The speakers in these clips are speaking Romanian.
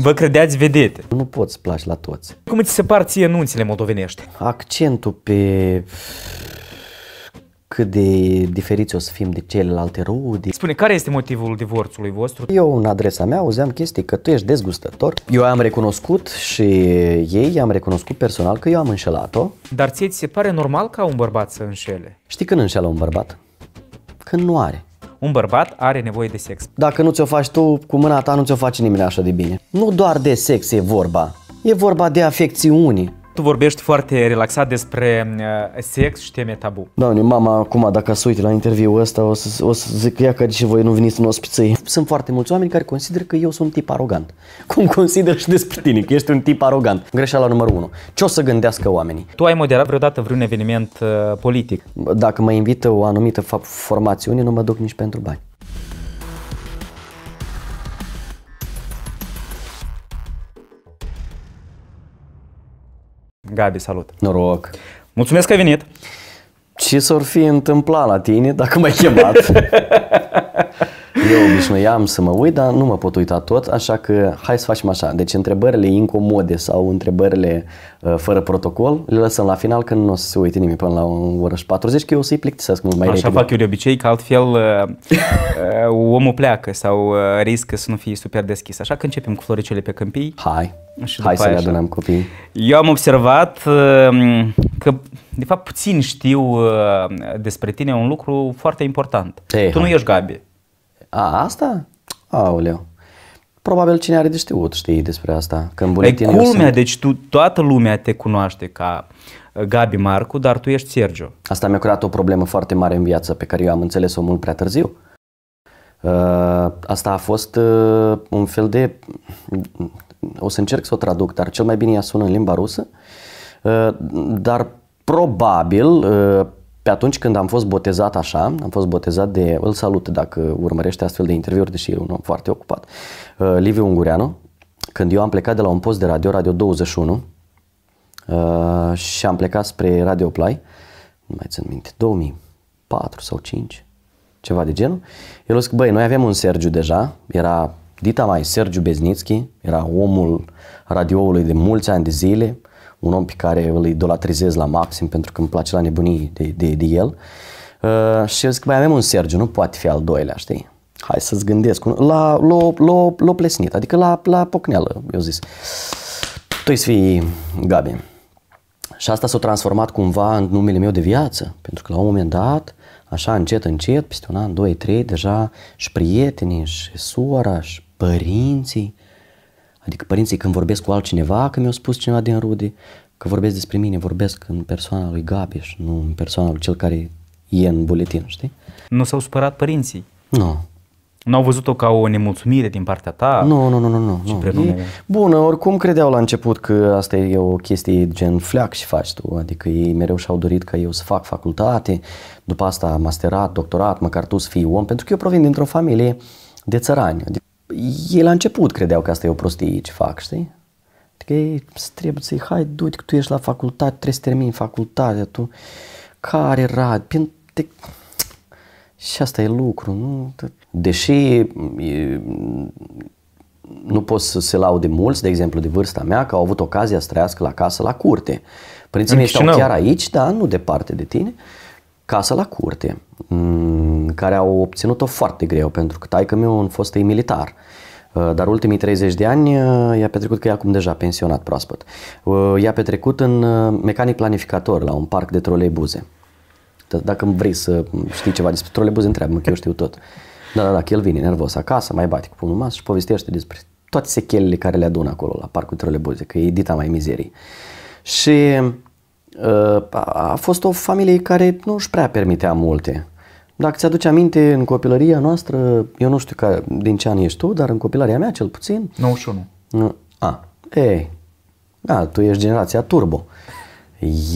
Vă credeați vedete. Nu poți să placi la toți. Cum îți se par ție nunțile moldovenești? Accentul pe cât de diferiți o să fim de celelalte rude. Spune, care este motivul divorțului vostru? Eu în adresa mea auzeam chestii că tu ești dezgustător. Eu am recunoscut și ei am recunoscut personal că eu am înșelat-o. Dar ție ți se pare normal ca un bărbat să înșele? Știi când înșelă un bărbat? Când nu are un bărbat are nevoie de sex. Dacă nu ți-o faci tu, cu mâna ta nu ți-o face nimeni așa de bine. Nu doar de sex e vorba, e vorba de afecțiuni, tu vorbești foarte relaxat despre uh, sex și teme tabu. Doamne, mama acum dacă se uite la interviul ăsta o să, o să zic ea că de ce voi nu veniți în ospiță. Sunt foarte mulți oameni care consideră că eu sunt un tip arogant. Cum consideră și despre tine, că ești un tip arogant. Greșeala numărul 1. Ce o să gândească oamenii? Tu ai moderat vreodată vreun eveniment uh, politic? Dacă mă invită o anumită formațiune, nu mă duc nici pentru bani. Gabi, salut! Noroc! Mulțumesc că ai venit! Ce s-ar fi întâmplat la tine dacă m-ai chemat? Eu obișnuiam să mă uit, dar nu mă pot uita tot, așa că hai să facem așa. Deci întrebările incomode sau întrebările uh, fără protocol le lăsăm la final când nu o să se uite nimeni până la o oră și 40, că eu o să-i plictisesc mult mai așa repede. Așa fac eu de obicei, că altfel uh, uh, omul pleacă sau uh, riscă să nu fie super deschis. Așa că începem cu floricele pe câmpii. Hai, și hai să ne adunăm copiii. Eu am observat uh, că de fapt puțin știu uh, despre tine un lucru foarte important. Ei, tu hai. nu ești Gabi. A, asta? Aoleu. Probabil cine are de știut știi despre asta. Când e culmea, sunt... deci tu, toată lumea te cunoaște ca uh, Gabi Marcu, dar tu ești Sergio. Asta mi-a creat o problemă foarte mare în viață pe care eu am înțeles-o mult prea târziu. Uh, asta a fost uh, un fel de... O să încerc să o traduc, dar cel mai bine ea sună în limba rusă. dar probabil pe atunci când am fost botezat așa, am fost botezat de, îl salut dacă urmărește astfel de interviuri, deși e un om foarte ocupat, uh, Liviu Ungureanu, când eu am plecat de la un post de radio, Radio 21, uh, și am plecat spre Radio Play, nu mai țin minte, 2004 sau 5, ceva de genul, el a zis că, băi, noi avem un Sergiu deja, era Dita mai Sergiu Beznițchi, era omul radioului de mulți ani de zile, un om pe care îl idolatrizez la maxim pentru că îmi place la nebunii de, de, de el. Uh, și eu zic, mai avem un Sergiu, nu poate fi al doilea, știi? Hai să-ți gândesc. L-a, l-a, l l plesnit, adică la, la pocneală, eu zis. Tu să fii Gabi. Și asta s-a transformat cumva în numele meu de viață, pentru că la un moment dat, așa încet, încet, peste un an, doi, trei, deja și prietenii, și sora, și părinții, Adică părinții când vorbesc cu altcineva, că mi-au spus cineva din rude, că vorbesc despre mine, vorbesc în persoana lui Gabi și nu în persoana lui cel care e în buletin, știi? Nu s-au supărat părinții? Nu. Nu au văzut-o ca o nemulțumire din partea ta? Nu, nu, nu, nu. nu, nu. E, bună, oricum credeau la început că asta e o chestie gen fleac și faci tu, adică ei mereu și-au dorit ca eu să fac facultate, după asta masterat, doctorat, măcar tu să fii om, pentru că eu provin dintr-o familie de țărani, adică ei la început credeau că asta e o prostie ce fac, știi? Adică ei trebuie să-i, hai, du-te că tu ești la facultate, trebuie să termini facultatea, tu care rad, te... și asta e lucru, nu? Deși nu pot să se laude mulți, de exemplu, de vârsta mea, că au avut ocazia să trăiască la casă, la curte. Părinții mei stau chiar aici, dar nu departe de tine. Uh, casă la curte, mm, care au obținut-o foarte greu, pentru că taică meu un fost ei militar. Uh, dar ultimii 30 de ani uh, i-a petrecut, că e acum deja pensionat proaspăt, uh, i-a petrecut în mecanic planificator la un parc de troleibuze. Dacă vrei să știi ceva despre troleibuze, întreabă că eu știu tot. Da, da, da, el vine nervos acasă, mai bate cu pumnul mas și povestește despre toate sechelele care le adună acolo la parcul troleibuze, că e dita mai mizerii. Și Uh, a fost o familie care nu își prea permitea multe. Dacă ți-aduce aminte, în copilăria noastră, eu nu știu ca, din ce an ești tu, dar în copilăria mea cel puțin... 91. A, ei, a, da, tu ești generația turbo.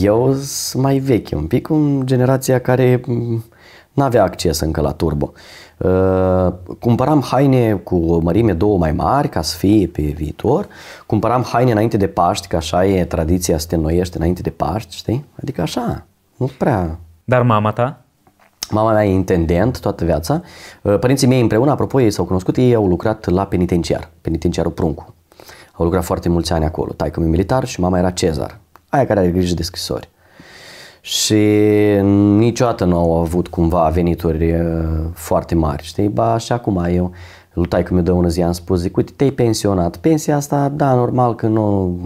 Eu sunt mai vechi un pic, un generația care n avea acces încă la turbo. Uh, Uh, cumpăram haine cu o mărime două mai mari ca să fie pe viitor. Cumpăram haine înainte de Paști, că așa e tradiția să te înnoiești înainte de Paști, știi? Adică așa, nu prea... Dar mama ta? Mama mea e intendent toată viața. Uh, părinții mei împreună, apropo, ei s-au cunoscut, ei au lucrat la penitenciar, penitenciarul Pruncu. Au lucrat foarte mulți ani acolo. Taică mi militar și mama era Cezar, aia care are grijă de scrisori și niciodată nu au avut cumva venituri uh, foarte mari, știi? Ba și acum eu, lui cum mi de un zi am spus, zic, uite, te-ai pensionat. Pensia asta, da, normal că nu...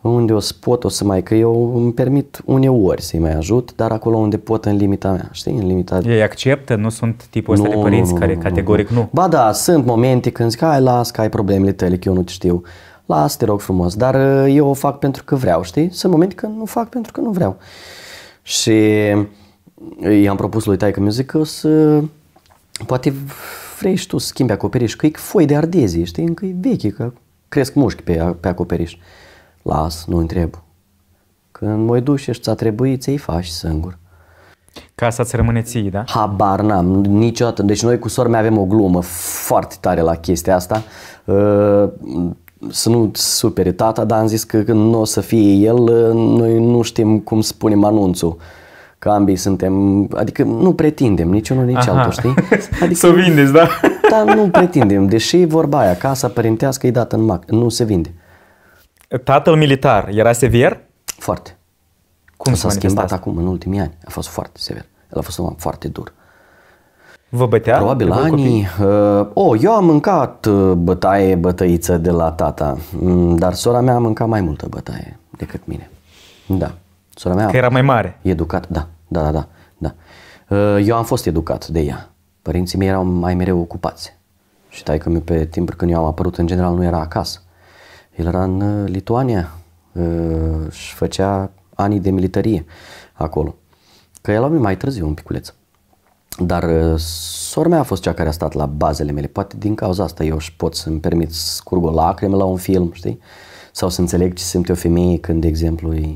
Unde o să pot, o să mai... Că eu îmi permit uneori să-i mai ajut, dar acolo unde pot, în limita mea, știi? În limita... Ei acceptă? Nu sunt tipul ăsta nu, de părinți nu, care nu, categoric nu. nu. Ba da, sunt momente când zic, hai, las că ai problemele tale, că eu nu știu las, te rog frumos, dar uh, eu o fac pentru că vreau, știi? Sunt momente când nu fac pentru că nu vreau. Și uh, i-am propus lui Taică Music că o să... Poate vrei și tu să schimbi acoperiș, că e foi de ardezie, știi? Încă e vechi, că cresc mușchi pe, pe acoperiș. Las, nu întreb. Când mă duci și ți-a trebuit, ți-i faci singur. să ți rămâne ții, da? Habar n-am, niciodată. Deci noi cu sor mea avem o glumă foarte tare la chestia asta. Uh, să nu supere tata, dar am zis că când nu o să fie el, noi nu știm cum spunem anunțul. Că ambii suntem, adică nu pretindem nici unul, nici Aha. altul, știi? Adică, să vindeți, da? Dar nu pretindem, deși vorba aia, casa părintească e dată în mac, nu se vinde. Tatăl militar era sever? Foarte. Cum s-a schimbat acum în ultimii ani? A fost foarte sever. El a fost un om foarte dur. Vă bătea? Probabil anii. Uh, oh, eu am mâncat uh, bătaie, bătăiță de la tata, mm, dar sora mea a mâncat mai multă bătaie decât mine. Da. Sora mea că era mai mare. Educat, da, da, da, da. da. Uh, eu am fost educat de ea. Părinții mei erau mai mereu ocupați. Și tai că pe timp când eu am apărut, în general, nu era acasă. El era în uh, Lituania uh, și făcea anii de militarie acolo. Că el a mai târziu un piculeț. Dar uh, sora mea a fost cea care a stat la bazele mele. Poate din cauza asta eu își pot să-mi permit să scurg o lacrimă la un film, știi? Sau să înțeleg ce simte o femeie când, de exemplu, e...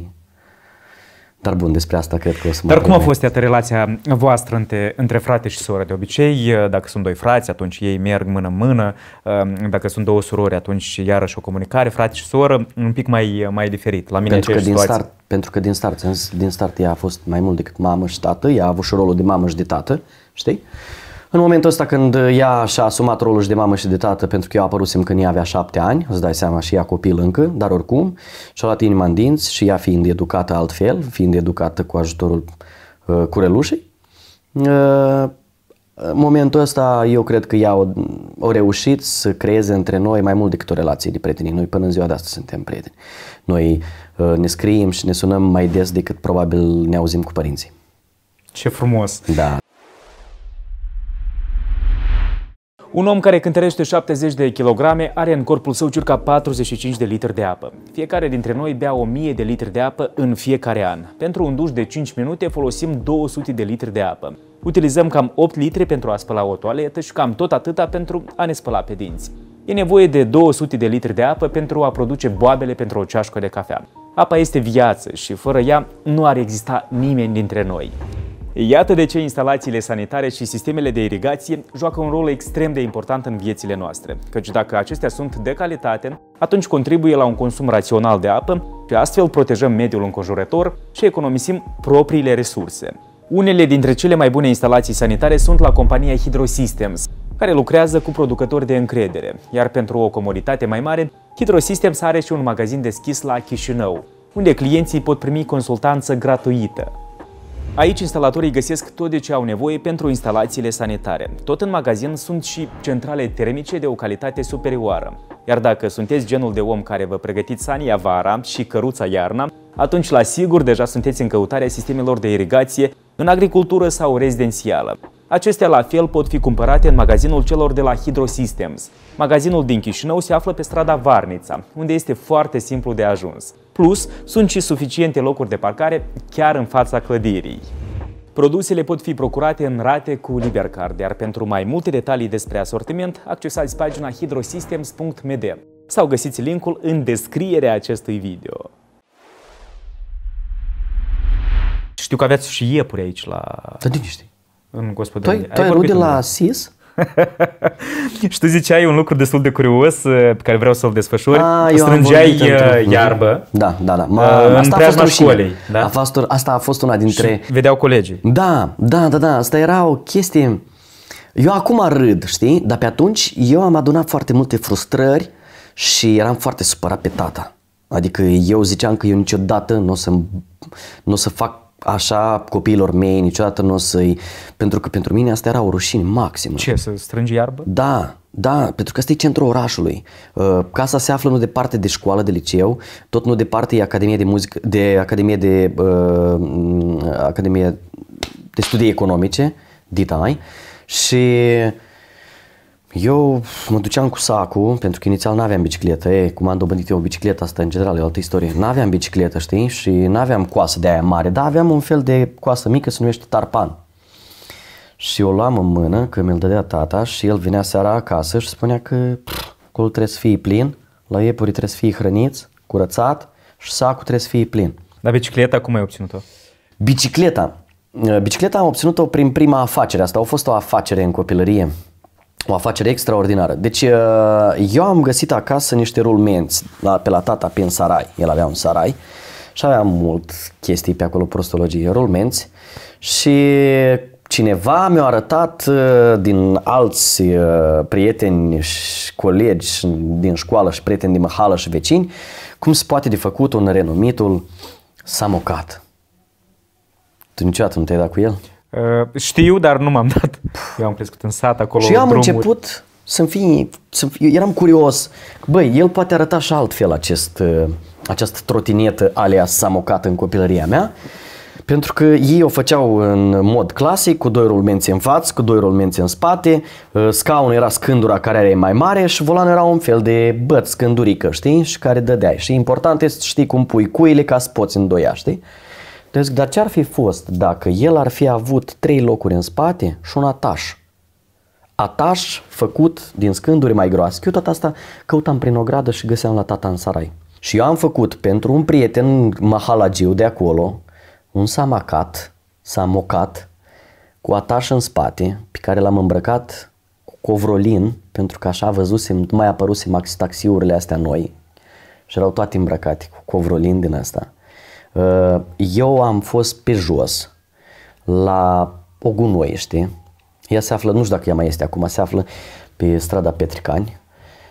Dar bun, despre asta cred că o să mă Dar cum a fost iată relația voastră între, între frate și soră? De obicei, uh, dacă sunt doi frați, atunci ei merg mână-mână. Um, dacă sunt două surori, atunci iarăși o comunicare, frate și soră, un pic mai, mai diferit. La mine Pentru că din situație. start pentru că din start, din start ea a fost mai mult decât mamă și tată, ea a avut și rolul de mamă și de tată, știi? În momentul ăsta când ea și-a asumat rolul și de mamă și de tată, pentru că eu apărusem când ea avea șapte ani, îți dai seama și ea copil încă, dar oricum, și-a luat inima în dinți și ea fiind educată altfel, fiind educată cu ajutorul uh, curelușii, uh, momentul ăsta eu cred că ea a reușit să creeze între noi mai mult decât o relație de prieteni. Noi până în ziua de astăzi suntem prieteni. Noi Uh, ne scriem și ne sunăm mai des decât probabil ne auzim cu părinții. Ce frumos! Da. Un om care cântărește 70 de kilograme are în corpul său circa 45 de litri de apă. Fiecare dintre noi bea 1000 de litri de apă în fiecare an. Pentru un duș de 5 minute folosim 200 de litri de apă. Utilizăm cam 8 litri pentru a spăla o toaletă și cam tot atâta pentru a ne spăla pe dinți. E nevoie de 200 de litri de apă pentru a produce boabele pentru o ceașcă de cafea. Apa este viață și fără ea nu ar exista nimeni dintre noi. Iată de ce instalațiile sanitare și sistemele de irigație joacă un rol extrem de important în viețile noastre, căci dacă acestea sunt de calitate, atunci contribuie la un consum rațional de apă și astfel protejăm mediul înconjurător și economisim propriile resurse. Unele dintre cele mai bune instalații sanitare sunt la compania Hydrosystems, care lucrează cu producători de încredere, iar pentru o comoditate mai mare, Hydro Systems are și un magazin deschis la Chișinău, unde clienții pot primi consultanță gratuită. Aici instalatorii găsesc tot de ce au nevoie pentru instalațiile sanitare. Tot în magazin sunt și centrale termice de o calitate superioară. Iar dacă sunteți genul de om care vă pregătiți sania vara și căruța iarna, atunci la sigur deja sunteți în căutarea sistemelor de irigație în agricultură sau rezidențială. Acestea la fel pot fi cumpărate în magazinul celor de la Hydro Systems. Magazinul din Chișinău se află pe strada Varnița, unde este foarte simplu de ajuns. Plus, sunt și suficiente locuri de parcare chiar în fața clădirii. Produsele pot fi procurate în rate cu Libercard, iar pentru mai multe detalii despre asortiment, accesați pagina hydrosystems.md sau găsiți linkul în descrierea acestui video. Știu că aveți și iepuri aici la... Da, de în gospodărie. Păi, tu ai, ai de la SIS? și tu ziceai un lucru destul de curios eh, pe care vreau să-l desfășori. A, ah, Strângeai eh, iarbă da, da, da. Eh, asta în preajma școlii. Da? A fost, asta a fost una dintre... Și vedeau colegii. Da, da, da, da. Asta era o chestie... Eu acum râd, știi? Dar pe atunci eu am adunat foarte multe frustrări și eram foarte supărat pe tata. Adică eu ziceam că eu niciodată nu o să, n-o să fac așa copiilor mei, niciodată nu o să-i... Pentru că pentru mine asta era o rușine maximă. Ce, să strângi iarbă? Da, da, pentru că asta e centrul orașului. Uh, casa se află nu departe de școală, de liceu, tot nu departe e Academia de Muzică, de Academia de, uh, Academia de Studii Economice, DITAI, și uh, eu mă duceam cu sacul, pentru că inițial nu aveam bicicletă. e, cum am dobândit eu o bicicletă, asta în general e o altă istorie. Nu aveam bicicletă, știi? Și nu aveam coasă de aia mare, dar aveam un fel de coasă mică, se numește tarpan. Și o luam în mână, că mi-l dădea tata și el vinea seara acasă și spunea că col trebuie să fie plin, la iepuri trebuie să fie hrăniți, curățat și sacul trebuie să fie plin. Dar bicicleta cum ai obținut-o? Bicicleta? Bicicleta am obținut-o prin prima afacere. Asta a fost o afacere în copilărie o afacere extraordinară. Deci uh, eu am găsit acasă niște rulmenți la, pe la tata pe în sarai. El avea un sarai și avea mult chestii pe acolo, prostologie, rulmenți și cineva mi-a arătat uh, din alți uh, prieteni și colegi din școală și prieteni din mahală și vecini cum se poate de făcut un renumitul samocat. Tu niciodată nu te-ai dat cu el? Uh, știu, dar nu m-am dat. Eu am crescut în sat acolo. Și eu am drumuri. început să fi, să eram curios. Băi, el poate arăta și altfel acest, uh, această trotinetă alea samocat în copilăria mea. Pentru că ei o făceau în mod clasic, cu doi rulmenți în față, cu doi rulmenți în spate, uh, scaunul era scândura care era mai mare și volanul era un fel de băț, scândurică, știi? Și care dădeai. Și important este să știi cum pui cuile ca să poți îndoia, știi? Deci, dar ce ar fi fost dacă el ar fi avut trei locuri în spate și un ataș? Ataș făcut din scânduri mai groase. Eu tot asta căutam prin o gradă și găseam la tata în sarai. Și eu am făcut pentru un prieten mahalagiu de acolo un samacat, samocat, cu ataș în spate, pe care l-am îmbrăcat cu covrolin, pentru că așa văzusem, mai apărusem taxiurile astea noi și erau toate îmbrăcate cu covrolin din asta. Uh, eu am fost pe jos la o gunoi, știi? Ea se află, nu știu dacă ea mai este acum, se află pe strada Petricani,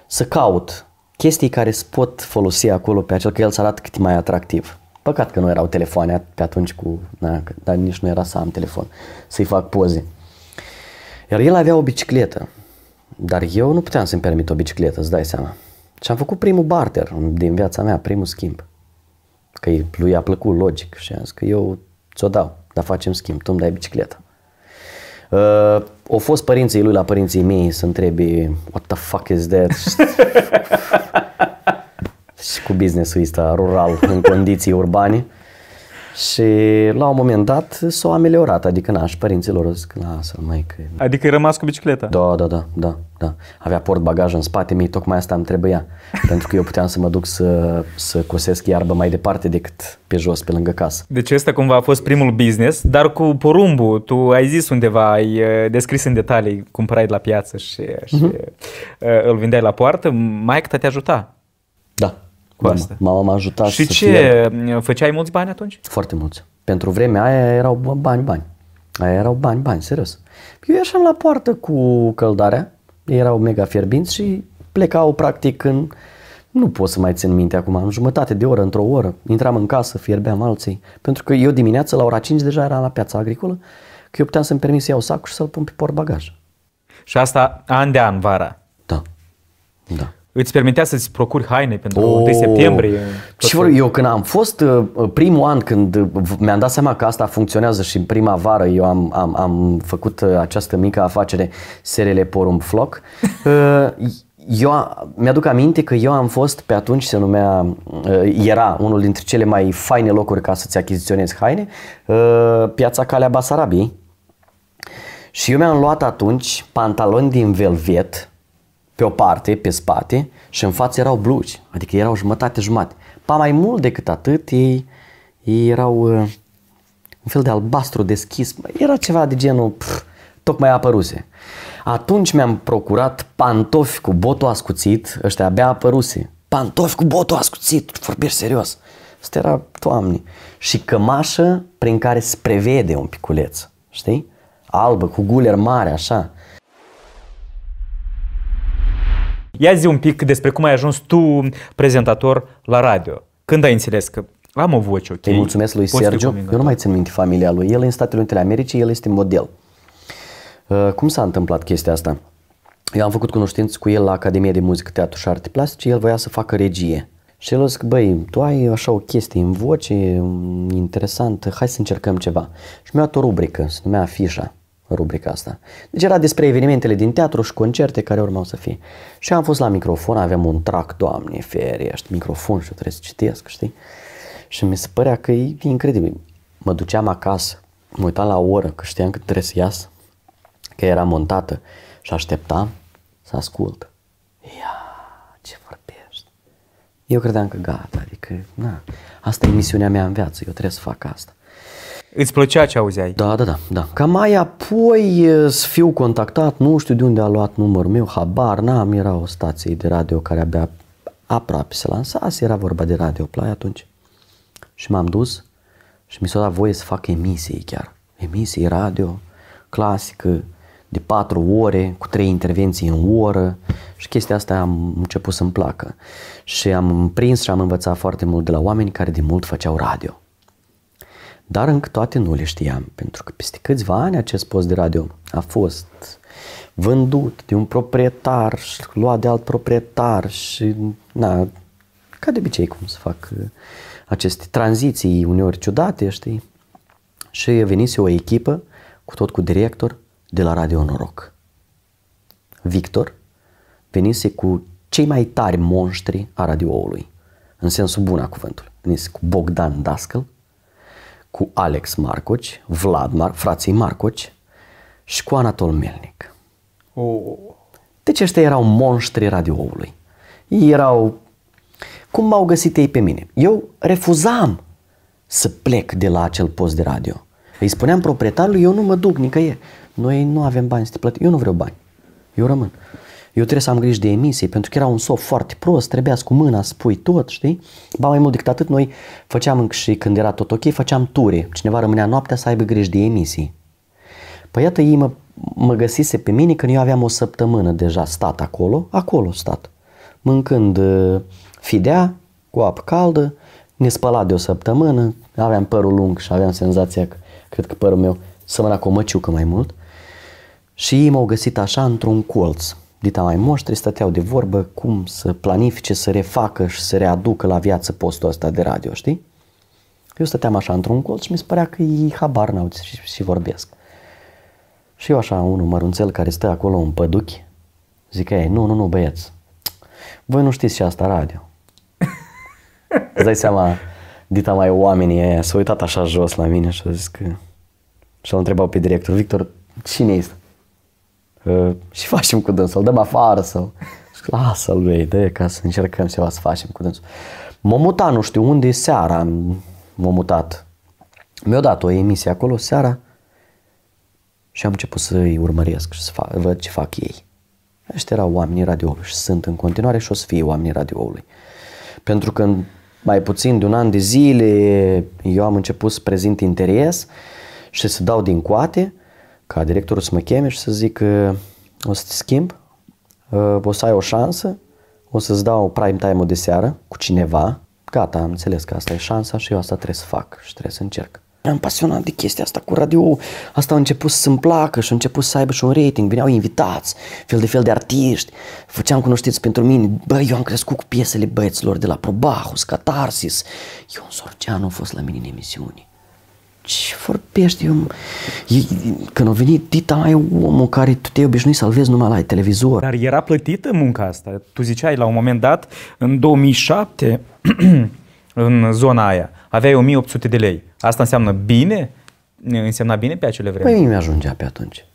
să caut chestii care se pot folosi acolo pe acel, că el să arată cât mai atractiv. Păcat că nu erau telefoane pe atunci cu, na, dar nici nu era să am telefon, să-i fac poze. Iar el avea o bicicletă, dar eu nu puteam să-mi permit o bicicletă, îți dai seama. Și am făcut primul barter din viața mea, primul schimb. Că lui a plăcut, logic. Și am zis că eu ți-o dau, dar facem schimb, tu îmi dai bicicleta. Uh, au fost părinții lui la părinții mei să întrebi what the fuck is that? și cu business-ul ăsta rural în condiții urbane. Și la un moment dat s a ameliorat, adică na, și părinților au zis că lasă mai că... Adică ai rămas cu bicicleta? Da, da, da, da, da. Avea port bagaj în spate, mie tocmai asta îmi trebuia, pentru că eu puteam să mă duc să, să cosesc iarbă mai departe decât pe jos, pe lângă casă. Deci ăsta cumva a fost primul business, dar cu porumbul, tu ai zis undeva, ai eh, descris în detalii, cumpărai de la piață și, mhm. și uh-huh. îl vindeai la poartă, mai că te ajuta. Da, cu da, asta. M-am ajutat Și să ce, fie... făceai mulți bani atunci? Foarte mulți. Pentru vremea aia erau bani, bani. Aia erau bani, bani, serios. Eu ieșeam la poartă cu căldarea, erau mega fierbinți și plecau practic în... Nu pot să mai țin minte acum, în jumătate de oră, într-o oră, intram în casă, fierbeam alții. Pentru că eu dimineața la ora 5 deja eram la piața agricolă, că eu puteam să-mi permis să iau sacul și să-l pun pe bagaj. Și asta an de an, vara. Da. Da îți permitea să-ți procuri haine pentru oh. 1 septembrie. Și vor, eu când am fost uh, primul an, când uh, mi-am dat seama că asta funcționează și în prima vară eu am, am, am făcut uh, această mică afacere, serele Porum Floc, eu mi-aduc aminte că eu am fost pe atunci, se numea, era unul dintre cele mai faine locuri ca să-ți achiziționezi haine, piața Calea Basarabiei. Și eu mi-am luat atunci pantaloni din velvet, pe o parte, pe spate și în față erau blugi, adică erau jumătate-jumate. Pa mai mult decât atât, ei, ei erau uh, un fel de albastru deschis, era ceva de genul pf, tocmai apăruse. Atunci mi-am procurat pantofi cu botul ascuțit, ăștia abia apăruse. Pantofi cu botul ascuțit, vorbești serios. Asta era toamne. Și cămașă prin care se prevede un piculeț, știi? Albă, cu guler mare, așa. Ia zi un pic despre cum ai ajuns tu prezentator la radio. Când ai înțeles că am o voce, ok? Îi mulțumesc lui Poți Sergio. Eu nu mai țin minte familia lui. El în Statele Unite ale Americii, el este model. Uh, cum s-a întâmplat chestia asta? Eu am făcut cunoștință cu el la Academia de Muzică, Teatru și Arte Plastice, el voia să facă regie. Și el a zis că, băi, tu ai așa o chestie în voce mm, interesantă, hai să încercăm ceva. Și mi-a dat o rubrică, se numea Afișa rubrica asta. Deci era despre evenimentele din teatru și concerte care urmau să fie. Și am fost la microfon, aveam un trac, doamne ferește, microfon și eu trebuie să citesc, știi? Și mi se părea că e incredibil. Mă duceam acasă, mă uitam la oră, că știam că trebuie să ias, că era montată și așteptam să ascult. Ia, ce vorbești? Eu credeam că gata, adică, na, asta e misiunea mea în viață, eu trebuie să fac asta. Îți plăcea ce auzeai? Da, da, da, da. Ca mai apoi eh, să fiu contactat, nu știu de unde a luat numărul meu, habar n-am, era o stație de radio care abia aproape se lansase, era vorba de Radio Play atunci. Și m-am dus și mi s-a dat voie să fac emisii chiar. Emisii radio, clasică, de patru ore, cu trei intervenții în oră și chestia asta am început să-mi placă. Și am prins și am învățat foarte mult de la oameni care de mult făceau radio. Dar încă toate nu le știam, pentru că peste câțiva ani acest post de radio a fost vândut de un proprietar și luat de alt proprietar și, na, ca de obicei cum să fac uh, aceste tranziții uneori ciudate, știi? Și a venit o echipă cu tot cu director de la Radio Noroc. Victor venise cu cei mai tari monștri a radioului, în sensul bun a cuvântului. Venise cu Bogdan Dascăl, cu Alex Marcoci, Vlad, Mar- frații Marcoci și cu Anatol Melnic. Oh. Deci ăștia erau monștri radioului. Erau... Cum m-au găsit ei pe mine? Eu refuzam să plec de la acel post de radio. Îi spuneam proprietarului, eu nu mă duc nicăieri. Noi nu avem bani să te plătim. Eu nu vreau bani. Eu rămân eu trebuie să am grijă de emisie, pentru că era un soft foarte prost, trebuia să cu mâna să pui tot, știi? Ba mai mult decât atât, noi făceam și când era tot ok, făceam ture. Cineva rămânea noaptea să aibă grijă de emisii. Păi iată, ei mă, mă găsise pe mine când eu aveam o săptămână deja stat acolo, acolo stat, mâncând uh, fidea cu apă caldă, ne spăla de o săptămână, aveam părul lung și aveam senzația că cred că părul meu sămăna cu o măciucă mai mult. Și ei m-au găsit așa într-un colț. Dita mai moștri stăteau de vorbă cum să planifice, să refacă și să readucă la viață postul ăsta de radio, știi? Eu stăteam așa într-un colț și mi se părea că ei habar n-au și, și vorbesc. Și eu așa, unul mărunțel care stă acolo în păduchi, zic ei, nu, nu, nu, băieți, voi nu știți ce asta radio. Îți dai seama, dita mai oamenii ăia s-au uitat așa jos la mine și au zis că... Și l întrebat pe director, Victor, cine este? Uh, și facem cu dânsul, dăm afară sau lasă-l lui, de ca să încercăm ceva să facem cu dânsul. M-am mutat, nu știu unde, seara m-am mutat. Mi-a dat o emisie acolo seara și am început să-i urmăresc și să fac, văd ce fac ei. Ăștia erau oamenii radioului și sunt în continuare și o să fie oamenii radioului. Pentru că în mai puțin de un an de zile eu am început să prezint interes și să dau din coate ca directorul să mă cheme și să zic că o să te schimb, o să ai o șansă, o să-ți dau prime time-ul de seară cu cineva, gata, am înțeles că asta e șansa și eu asta trebuie să fac și trebuie să încerc. Am pasionat de chestia asta cu radio, asta a început să-mi placă și a început să aibă și un rating, veneau invitați, fel de fel de artiști, făceam cunoștinți pentru mine, băi, eu am crescut cu piesele băieților de la Probahus, Catarsis, Ion Sorgeanu a fost la mine în emisiune ce vorbești? Eu, E, când a venit Tita, mai e omul care tu te obișnui să-l vezi numai la televizor. Dar era plătită munca asta. Tu ziceai la un moment dat, în 2007, în zona aia, aveai 1800 de lei. Asta înseamnă bine? Însemna bine pe acele vreme? Păi mi ajungea pe atunci.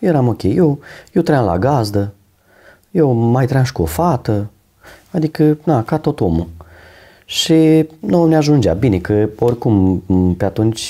Eram ok. Eu, eu tream la gazdă, eu mai tream și cu o fată, adică, na, ca tot omul și nu ne ajungea. Bine că oricum pe atunci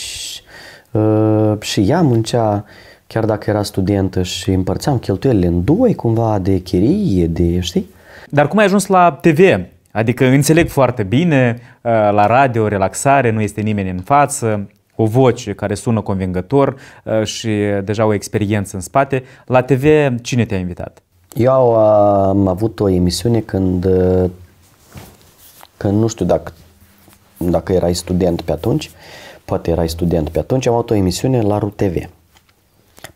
uh, și ea muncea, chiar dacă era studentă și împărțeam cheltuielile în doi cumva de chirie, de știi? Dar cum ai ajuns la TV? Adică înțeleg foarte bine, uh, la radio, relaxare, nu este nimeni în față, o voce care sună convingător uh, și deja o experiență în spate. La TV, cine te-a invitat? Eu am avut o emisiune când că nu știu dacă, dacă erai student pe atunci, poate erai student pe atunci, am avut o emisiune la RUTV.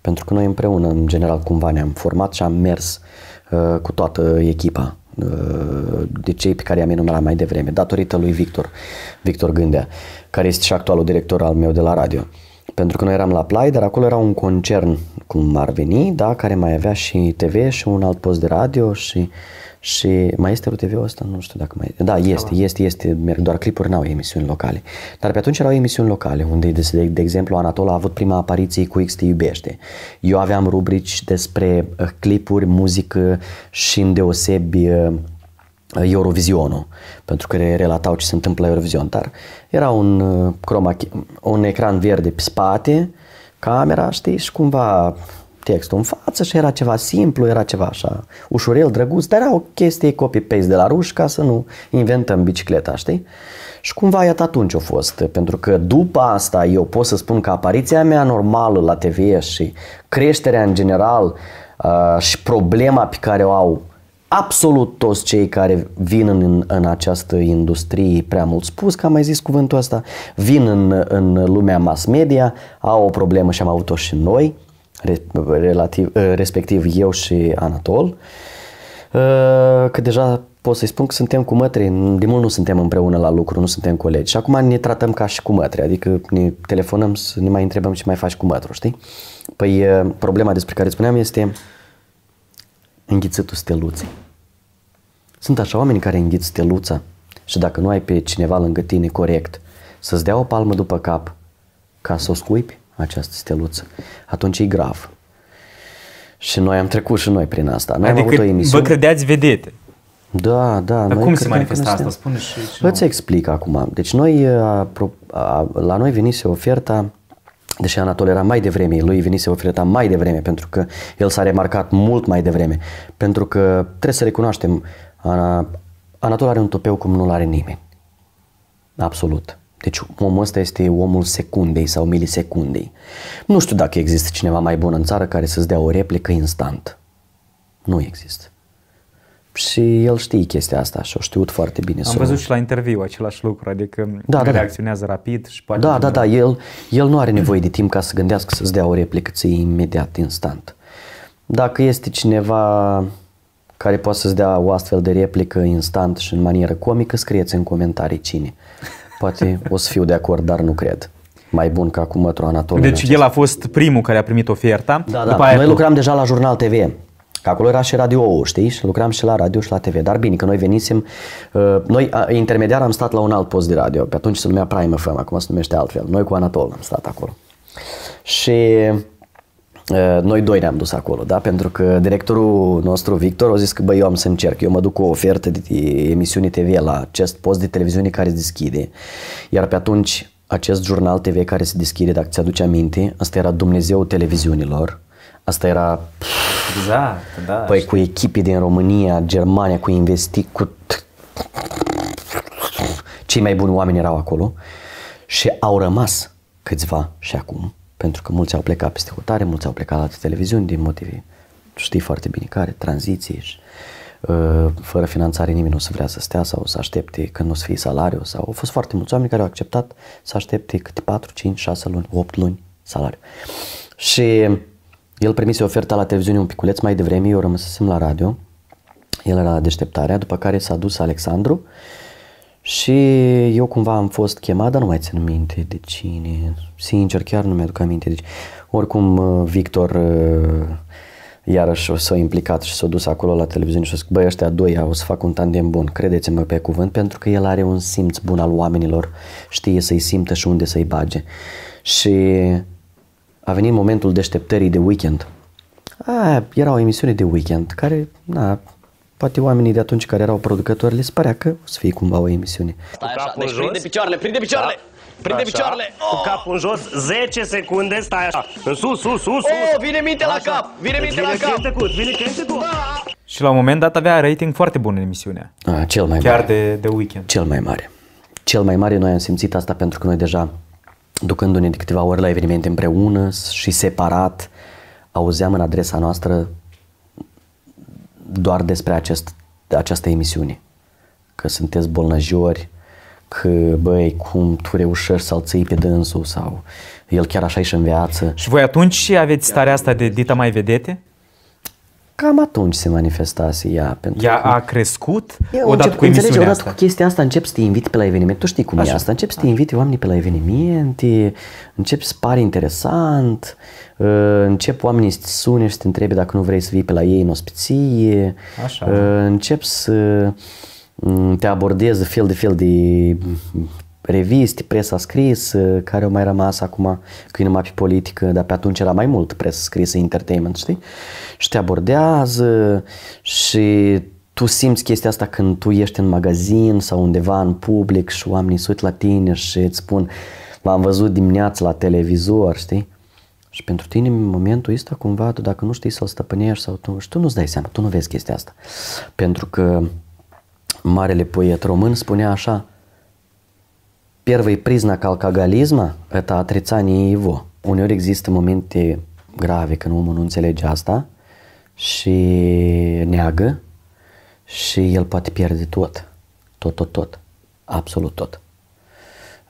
Pentru că noi împreună, în general, cumva ne-am format și am mers uh, cu toată echipa uh, de cei pe care i-am enumerat mai devreme, datorită lui Victor, Victor Gândea, care este și actualul director al meu de la radio. Pentru că noi eram la Play, dar acolo era un concern, cum ar veni, da, care mai avea și TV și un alt post de radio și uh, și mai este RUTV ăsta? Nu știu dacă mai Da, este, da. este, este, merg doar clipuri, n-au emisiuni locale. Dar pe atunci erau emisiuni locale, unde, de, de, de exemplu, Anatol a avut prima apariție cu X te iubește. Eu aveam rubrici despre uh, clipuri, muzică și îndeosebi uh, Eurovizionul, pentru că relatau ce se întâmplă la Eurovision, dar era un, uh, chroma, un ecran verde pe spate, camera, știi, și cumva textul în față și era ceva simplu, era ceva așa ușurel, drăguț, dar era o chestie copy-paste de la ruși ca să nu inventăm bicicleta, știi? Și cumva, iată, atunci a fost, pentru că după asta eu pot să spun că apariția mea normală la TV și creșterea în general uh, și problema pe care o au absolut toți cei care vin în, în această industrie, prea mult spus, că am mai zis cuvântul ăsta, vin în, în lumea mass media, au o problemă și am avut-o și noi, relativ, uh, respectiv eu și Anatol, uh, că deja pot să-i spun că suntem cu mătrii, de mult nu suntem împreună la lucru, nu suntem colegi și acum ne tratăm ca și cu mătrii, adică ne telefonăm să ne mai întrebăm ce mai faci cu mătru, știi? Păi uh, problema despre care spuneam este înghițitul steluței. Sunt așa oameni care înghiți steluța și dacă nu ai pe cineva lângă tine corect să-ți dea o palmă după cap ca să o scuipi, această steluță, atunci e grav. Și noi am trecut și noi prin asta. Noi adică am avut o emisiune. vă credeați vedete. Da, da. Dar cum se manifesta asta? Spune și, și Îți explic acum. Deci noi, uh, a, a, la noi venise oferta, deși Anatol era mai devreme, lui venise oferta mai devreme, pentru că el s-a remarcat mult mai devreme. Pentru că trebuie să recunoaștem, Anatol are un topeu cum nu-l are nimeni. Absolut. Deci omul ăsta este omul secundei sau milisecundei. Nu știu dacă există cineva mai bun în țară care să-ți dea o replică instant. Nu există. Și el știe chestia asta și o știut foarte bine. Am văzut și la interviu același lucru, adică da, da, da. reacționează da. rapid și poate... Da, da, da, el, el nu are nevoie de timp ca să gândească să-ți dea o replică ție imediat, instant. Dacă este cineva care poate să-ți dea o astfel de replică instant și în manieră comică, scrieți în comentarii cine. Poate o să fiu de acord, dar nu cred mai bun ca cu mătru Anatol. Deci el a fost primul care a primit oferta. Da, da. Aia noi tu... lucram deja la Jurnal TV. Că acolo era și radio știi? Și lucram și la radio și la TV. Dar bine, că noi venisem... Uh, noi, intermediar, am stat la un alt post de radio. Pe atunci se numea Prime FM, acum se numește altfel. Noi cu Anatol am stat acolo. Și Eh, noi doi ne-am dus acolo, da? pentru că directorul nostru, Victor, a zis că băi, eu am să încerc, eu mă duc cu o ofertă de emisiune TV la acest post de televiziune care se deschide, iar pe atunci acest jurnal TV care se deschide, dacă ți-aduce aminte, asta era Dumnezeu televiziunilor, asta era... Exact, da. Păi cu echipe din România, Germania, cu investi, cu... Cei mai buni oameni erau acolo și au rămas câțiva și acum pentru că mulți au plecat peste hotare, mulți au plecat la televiziuni din motive, știi foarte bine care, tranziții și uh, fără finanțare nimeni nu o să vrea să stea sau să aștepte când o să fie salariu sau au fost foarte mulți oameni care au acceptat să aștepte câte 4, 5, 6 luni, 8 luni salariu. Și el primise oferta la televiziune un piculeț mai devreme, eu rămăsesem la radio, el era la deșteptarea, după care s-a dus Alexandru uh, și eu cumva am fost chemat, dar nu mai țin minte de cine. Sincer, chiar nu mi-aduc aminte. Deci, oricum, uh, Victor uh, iarăși s-a implicat și s-a dus acolo la televiziune și a zis, băi, ăștia doi o să fac un tandem bun, credeți-mă pe cuvânt, pentru că el are un simț bun al oamenilor, știe să-i simtă și unde să-i bage. Și a venit momentul deșteptării de weekend. A, era o emisiune de weekend care, na, Poate oamenii de atunci care erau producători le spărea că o să fie cumva o emisiune. Stai așa, deci prinde picioarele, prinde picioarele! Da. Prinde așa. picioarele! Oh! Cu capul în jos, 10 secunde, stai așa. În sus, sus, sus, Oh, vine minte la cap! Vine deci minte vine la cap! Cântecul, vine cântecul! Da. Și la un moment dat avea rating foarte bun în emisiunea. A, cel mai Chiar mare. de, de weekend. Cel mai mare. Cel mai mare noi am simțit asta pentru că noi deja, ducându-ne de câteva ori la evenimente împreună și separat, auzeam în adresa noastră doar despre acest, această emisiune. Că sunteți bolnăjori, că băi, cum tu reușești să-l ții pe dânsul sau el chiar așa și în viață. Și voi atunci aveți starea asta de dita mai vedete? Cam atunci se manifestase ea. Pentru ea că... a crescut Eu odată încep, cu emisiunea odată asta. cu chestia asta încep să te inviti pe la evenimente. Tu știi cum Așa. e asta. Încep să te da. inviti oamenii pe la evenimente, încep să pari interesant, încep oamenii să te sune și să te întrebe dacă nu vrei să vii pe la ei în ospiție. Așa. Încep să te abordeze fel de fel de reviste, presa scrisă, care au mai rămas acum, când numai pe politică, dar pe atunci era mai mult presă scrisă, entertainment, știi? Și te abordează și tu simți chestia asta când tu ești în magazin sau undeva în public și oamenii se uită la tine și îți spun l-am văzut dimineața la televizor, știi? Și pentru tine în momentul ăsta cumva tu dacă nu știi să-l stăpânești sau tu, și tu nu-ți dai seama, tu nu vezi chestia asta. Pentru că marele poet român spunea așa, Первый признак алкоголизма – este отрицание его. Uneori există momente grave când omul nu înțelege asta și neagă și el poate pierde tot. Tot, tot, tot. Absolut tot.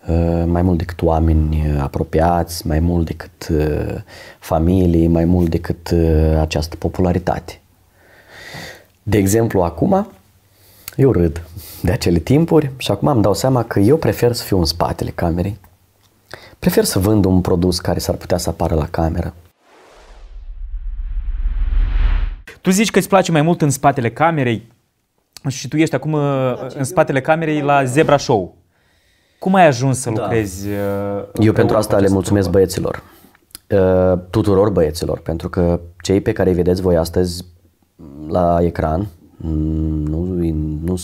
Eh, mai mult decât oameni eh, apropiați, mai mult decât eh, familii, mai mult decât această popularitate. De exemplu, acum eu râd de acele timpuri și acum îmi dau seama că eu prefer să fiu în spatele camerei. Prefer să vând un produs care s-ar putea să apară la cameră. Tu zici că îți place mai mult în spatele camerei și tu ești acum în spatele camerei la Zebra Show. Cum ai ajuns să da. lucrezi? Da. Eu pentru asta le mulțumesc treaba? băieților. Uh, tuturor băieților, pentru că cei pe care îi vedeți voi astăzi la ecran Mm, nu, nu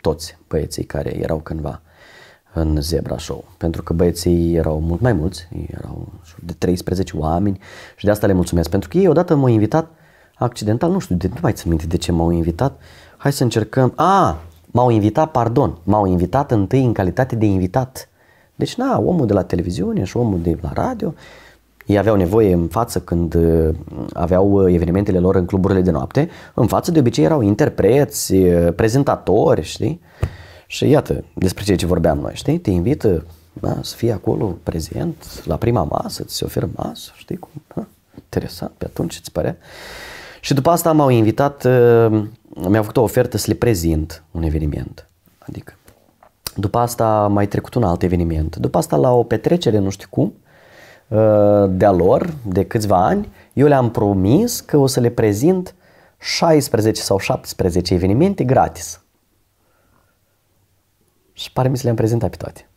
toți băieții care erau cândva în Zebra Show, pentru că băieții erau mult mai mulți, erau de 13 oameni și de asta le mulțumesc, pentru că ei odată m-au invitat accidental, nu știu, de, nu mai țin minte de ce m-au invitat, hai să încercăm, a, m-au invitat, pardon, m-au invitat întâi în calitate de invitat, deci na, omul de la televiziune și omul de la radio, ei aveau nevoie în față când uh, aveau uh, evenimentele lor în cluburile de noapte, în față de obicei erau interpreți, uh, prezentatori, știi? Și iată despre ce vorbeam noi, știi? Te invită da, să fii acolo prezent, la prima masă, ți se oferă masă, știi cum? Ha, da? Interesant, pe atunci ți părea. Și după asta m-au invitat, mi-au făcut o ofertă să le prezint un eveniment. Adică, după asta mai trecut un alt eveniment. După asta la o petrecere, nu știu cum, Uh, de-a lor de câțiva ani, eu le-am promis că o să le prezint 16 sau 17 evenimente gratis. Și pare mi să le-am prezentat pe toate.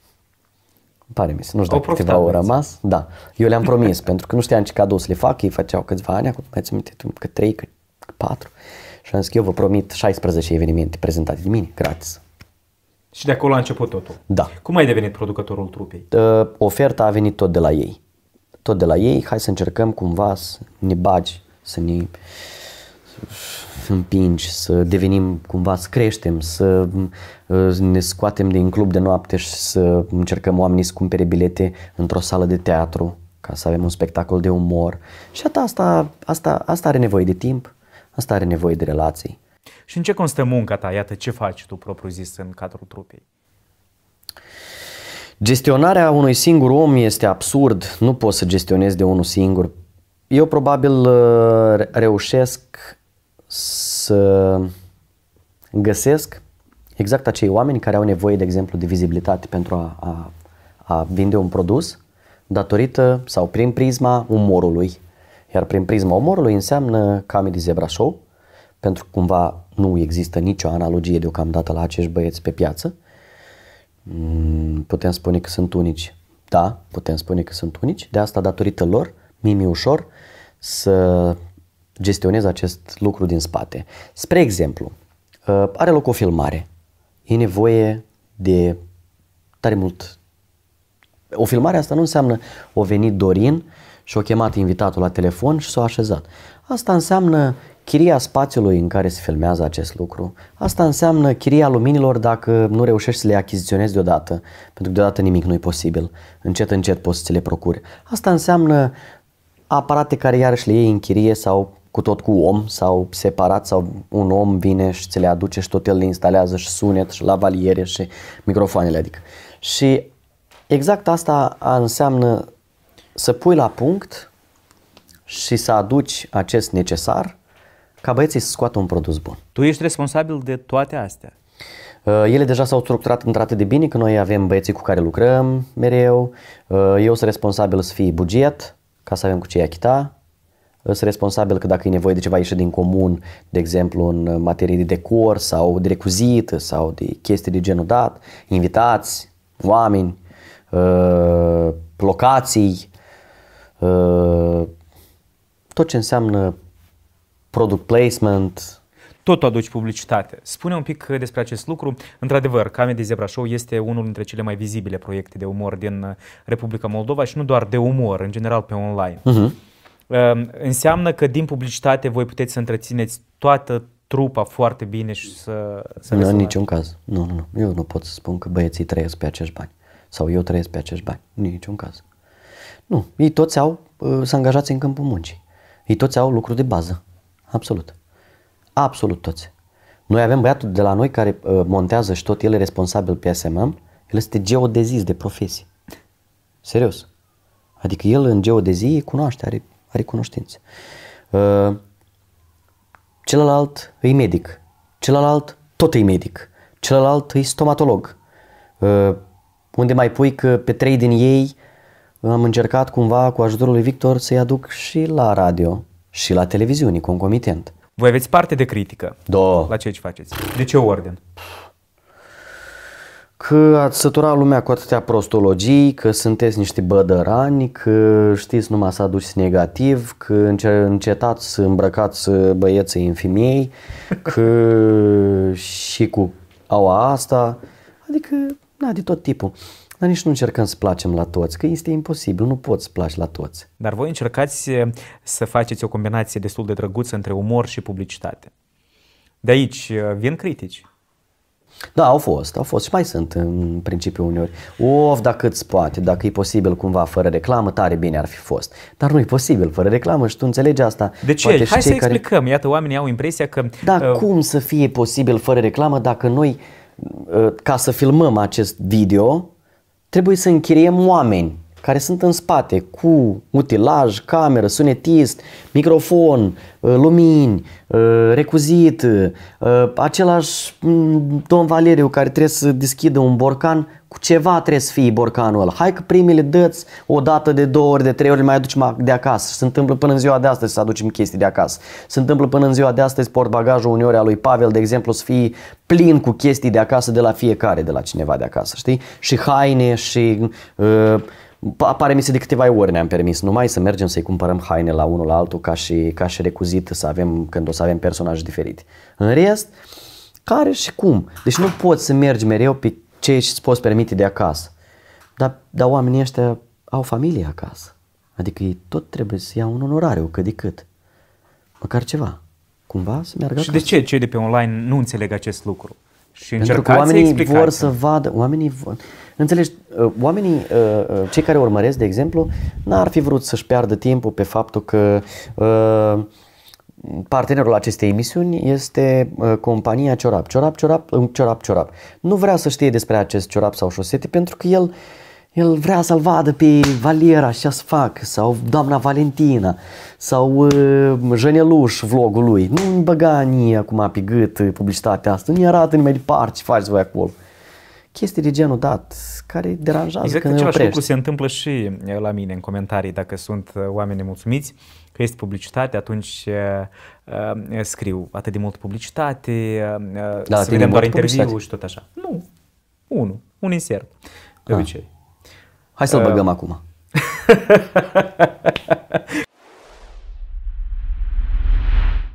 Pare mi se, nu știu dacă câteva au rămas. Da, eu le-am promis, pentru că nu știam ce cadou să le fac, ei făceau câțiva ani, acum mai aminte, că 3, că 4. Și am zis că eu vă promit 16 evenimente prezentate de mine, gratis. Și de acolo a început totul. Da. Cum ai devenit producătorul trupei? Uh, oferta a venit tot de la ei tot de la ei, hai să încercăm cumva să ne bagi, să ne împingi, să devenim cumva, să creștem, să uh, ne scoatem din club de noapte și să încercăm oamenii să cumpere bilete într-o sală de teatru ca să avem un spectacol de umor. Și asta, asta, asta are nevoie de timp, asta are nevoie de relații. Și în ce constă munca ta? Iată ce faci tu propriu zis în cadrul trupei. Gestionarea unui singur om este absurd, nu poți să gestionez de unul singur. Eu probabil uh, reușesc să găsesc exact acei oameni care au nevoie, de exemplu, de vizibilitate pentru a, a, a vinde un produs datorită sau prin prisma umorului. Iar prin prisma umorului înseamnă Comedy Zebra Show, pentru că cumva nu există nicio analogie deocamdată la acești băieți pe piață. Uh, Mm, putem spune că sunt unici. Da, putem spune că sunt unici. De asta, datorită lor, mi e ușor să gestionez acest lucru din spate. Spre exemplu, uh, are loc o filmare. E nevoie de tare mult. O filmare asta nu înseamnă o venit Dorin și o chemat invitatul la telefon și s-a așezat. Asta înseamnă chiria spațiului în care se filmează acest lucru. Asta înseamnă chiria luminilor dacă nu reușești să le achiziționezi deodată, pentru că deodată nimic nu e posibil. Încet, încet poți să ți le procuri. Asta înseamnă aparate care iarăși le iei în chirie sau cu tot cu om sau separat sau un om vine și ți le aduce și tot el le instalează și sunet și lavaliere și microfoanele adică. Și exact asta înseamnă să pui la punct și să aduci acest necesar ca băieții să scoată un produs bun. Tu ești responsabil de toate astea. Uh, ele deja s-au structurat într-atât de bine că noi avem băieții cu care lucrăm mereu. Uh, eu sunt responsabil să fie buget, ca să avem cu ce achita. Uh, sunt responsabil că dacă e nevoie de ceva ieșit din comun, de exemplu în materie de decor sau de recuzită sau de chestii de genul dat, invitați, oameni, locații, tot ce înseamnă product placement. Tot aduci publicitate. Spune un pic despre acest lucru. Într-adevăr, Came Zebra Show este unul dintre cele mai vizibile proiecte de umor din Republica Moldova și nu doar de umor, în general pe online. Uh-huh. Înseamnă că din publicitate voi puteți să întrețineți toată trupa foarte bine și să, să Nu, în niciun caz. Nu, nu, nu. Eu nu pot să spun că băieții trăiesc pe acești bani. Sau eu trăiesc pe acești bani. În niciun caz. Nu. Ei toți au, uh, s-a angajați în câmpul muncii. Ei toți au lucruri de bază. Absolut. Absolut toți. Noi avem băiatul de la noi care uh, montează și tot el e responsabil pe SMM, el este geodezist de profesie. Serios. Adică el în geodezie cunoaște, are, are cunoștințe. Uh, celălalt e medic, celălalt tot e medic, celălalt e stomatolog. Uh, unde mai pui că pe trei din ei am încercat cumva cu ajutorul lui Victor să-i aduc și la radio și la televiziuni, concomitent. Voi aveți parte de critică Do. Da. la ceea ce faceți. De ce ordin? Că ați săturat lumea cu atâtea prostologii, că sunteți niște bădărani, că știți numai să aduceți negativ, că încetați să îmbrăcați uh, băieții în femei, că și cu aua asta, adică, na, de tot tipul. Dar nici nu încercăm să placem la toți, că este imposibil, nu poți să placi la toți. Dar voi încercați eh, să faceți o combinație destul de drăguță între umor și publicitate. De aici eh, vin critici. Da, au fost, au fost și mai sunt în principiu uneori. Of, dacă îți poate, dacă e posibil cumva fără reclamă, tare bine ar fi fost. Dar nu e posibil fără reclamă și tu înțelegi asta. De ce? Poate Hai să care... explicăm. Iată, oamenii au impresia că... Da, uh... cum să fie posibil fără reclamă dacă noi, uh, ca să filmăm acest video, trebuie să închiriem oameni care sunt în spate cu utilaj, cameră, sunetist, microfon, uh, lumini, uh, recuzit, uh, același mm, domn Valeriu care trebuie să deschidă un borcan, cu ceva trebuie să fie borcanul ăla. Hai că primele dăți o dată de două ori, de trei ori mai aducem de acasă. Se întâmplă până în ziua de astăzi să aducem chestii de acasă. Se întâmplă până în ziua de astăzi bagajul uneori a lui Pavel, de exemplu, să fie plin cu chestii de acasă de la fiecare, de la cineva de acasă, știi? Și haine și uh, apare mi se de câteva ori ne-am permis numai să mergem să-i cumpărăm haine la unul la altul ca și, ca și recuzit să avem, când o să avem personaje diferite. În rest, care și cum. Deci nu poți să mergi mereu pe ce îți poți permite de acasă. Dar, dar oamenii ăștia au familie acasă. Adică ei tot trebuie să iau un onorariu, cât de cât. Măcar ceva. Cumva să meargă Și acasă. de ce cei de pe online nu înțeleg acest lucru? Și Pentru că oamenii să vor să vadă, oamenii vor... Înțelegi, uh, oamenii, uh, uh, cei care urmăresc, de exemplu, n-ar fi vrut să-și piardă timpul pe faptul că partenerul acestei emisiuni este compania Ciorap. Ciorap, Ciorap, um, Ciorap, Ciorap. Nu vrea să știe despre acest Ciorap sau șosete pentru că el el vrea să-l vadă pe Valiera și să fac, sau doamna Valentina, sau uh, vlogul lui. Nu-mi băga nie acum pe gât publicitatea asta, nu-i arată nimeni departe ce faci voi acolo. Chestii de genul dat, care deranjează Exact când același lucru se întâmplă și uh, la mine în comentarii, dacă sunt uh, oameni mulțumiți că este publicitate, atunci uh, uh scriu atât de mult publicitate, uh, da, să vedem doar interviu și tot așa. Nu, unul, un insert, de ah. Hai să-l băgăm uh... acum.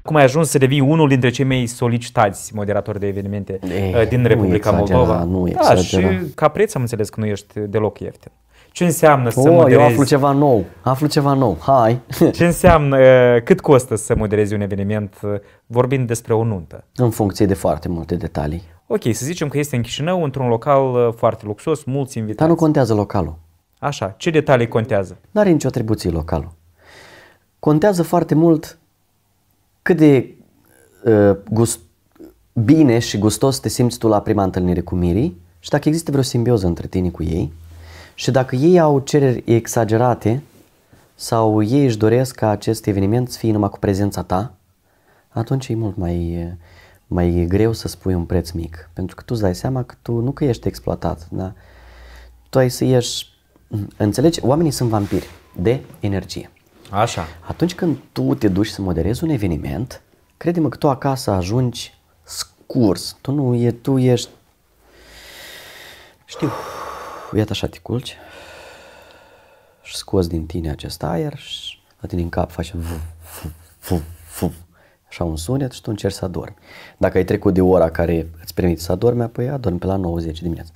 Cum ai ajuns să devii unul dintre cei mai solicitați moderatori de evenimente Ei, eh, uh, din Republica nu exagera, Moldova? Nu da, și ca preț am înțeles că nu ești deloc ieftin. Ce înseamnă oh, să moderezi? Eu aflu ceva nou, aflu ceva nou, hai! Ce înseamnă, uh, cât costă să moderezi un eveniment uh, vorbind despre o nuntă? În funcție de foarte multe detalii. Ok, să zicem că este în Chișinău, într-un local foarte luxos, mulți invitați. Dar nu contează localul. Așa, ce detalii contează? Nu are nicio atribuție locală. Contează foarte mult cât de uh, gust, bine și gustos te simți tu la prima întâlnire cu mirii și dacă există vreo simbioză între tine cu ei și dacă ei au cereri exagerate sau ei își doresc ca acest eveniment să fie numai cu prezența ta, atunci e mult mai, mai greu să spui un preț mic. Pentru că tu îți dai seama că tu nu că ești exploatat, da? tu ai să ieși Înțelegi? Oamenii sunt vampiri de energie. Așa. Atunci când tu te duci să moderezi un eveniment, crede-mă că tu acasă ajungi scurs. Tu nu e, tu ești... Știu. Iată așa te culci și scoți din tine acest aer și la tine în cap faci așa un sunet și tu încerci să adormi. Dacă ai trecut de ora care îți permite să adormi, apoi adormi pe la 90 dimineața.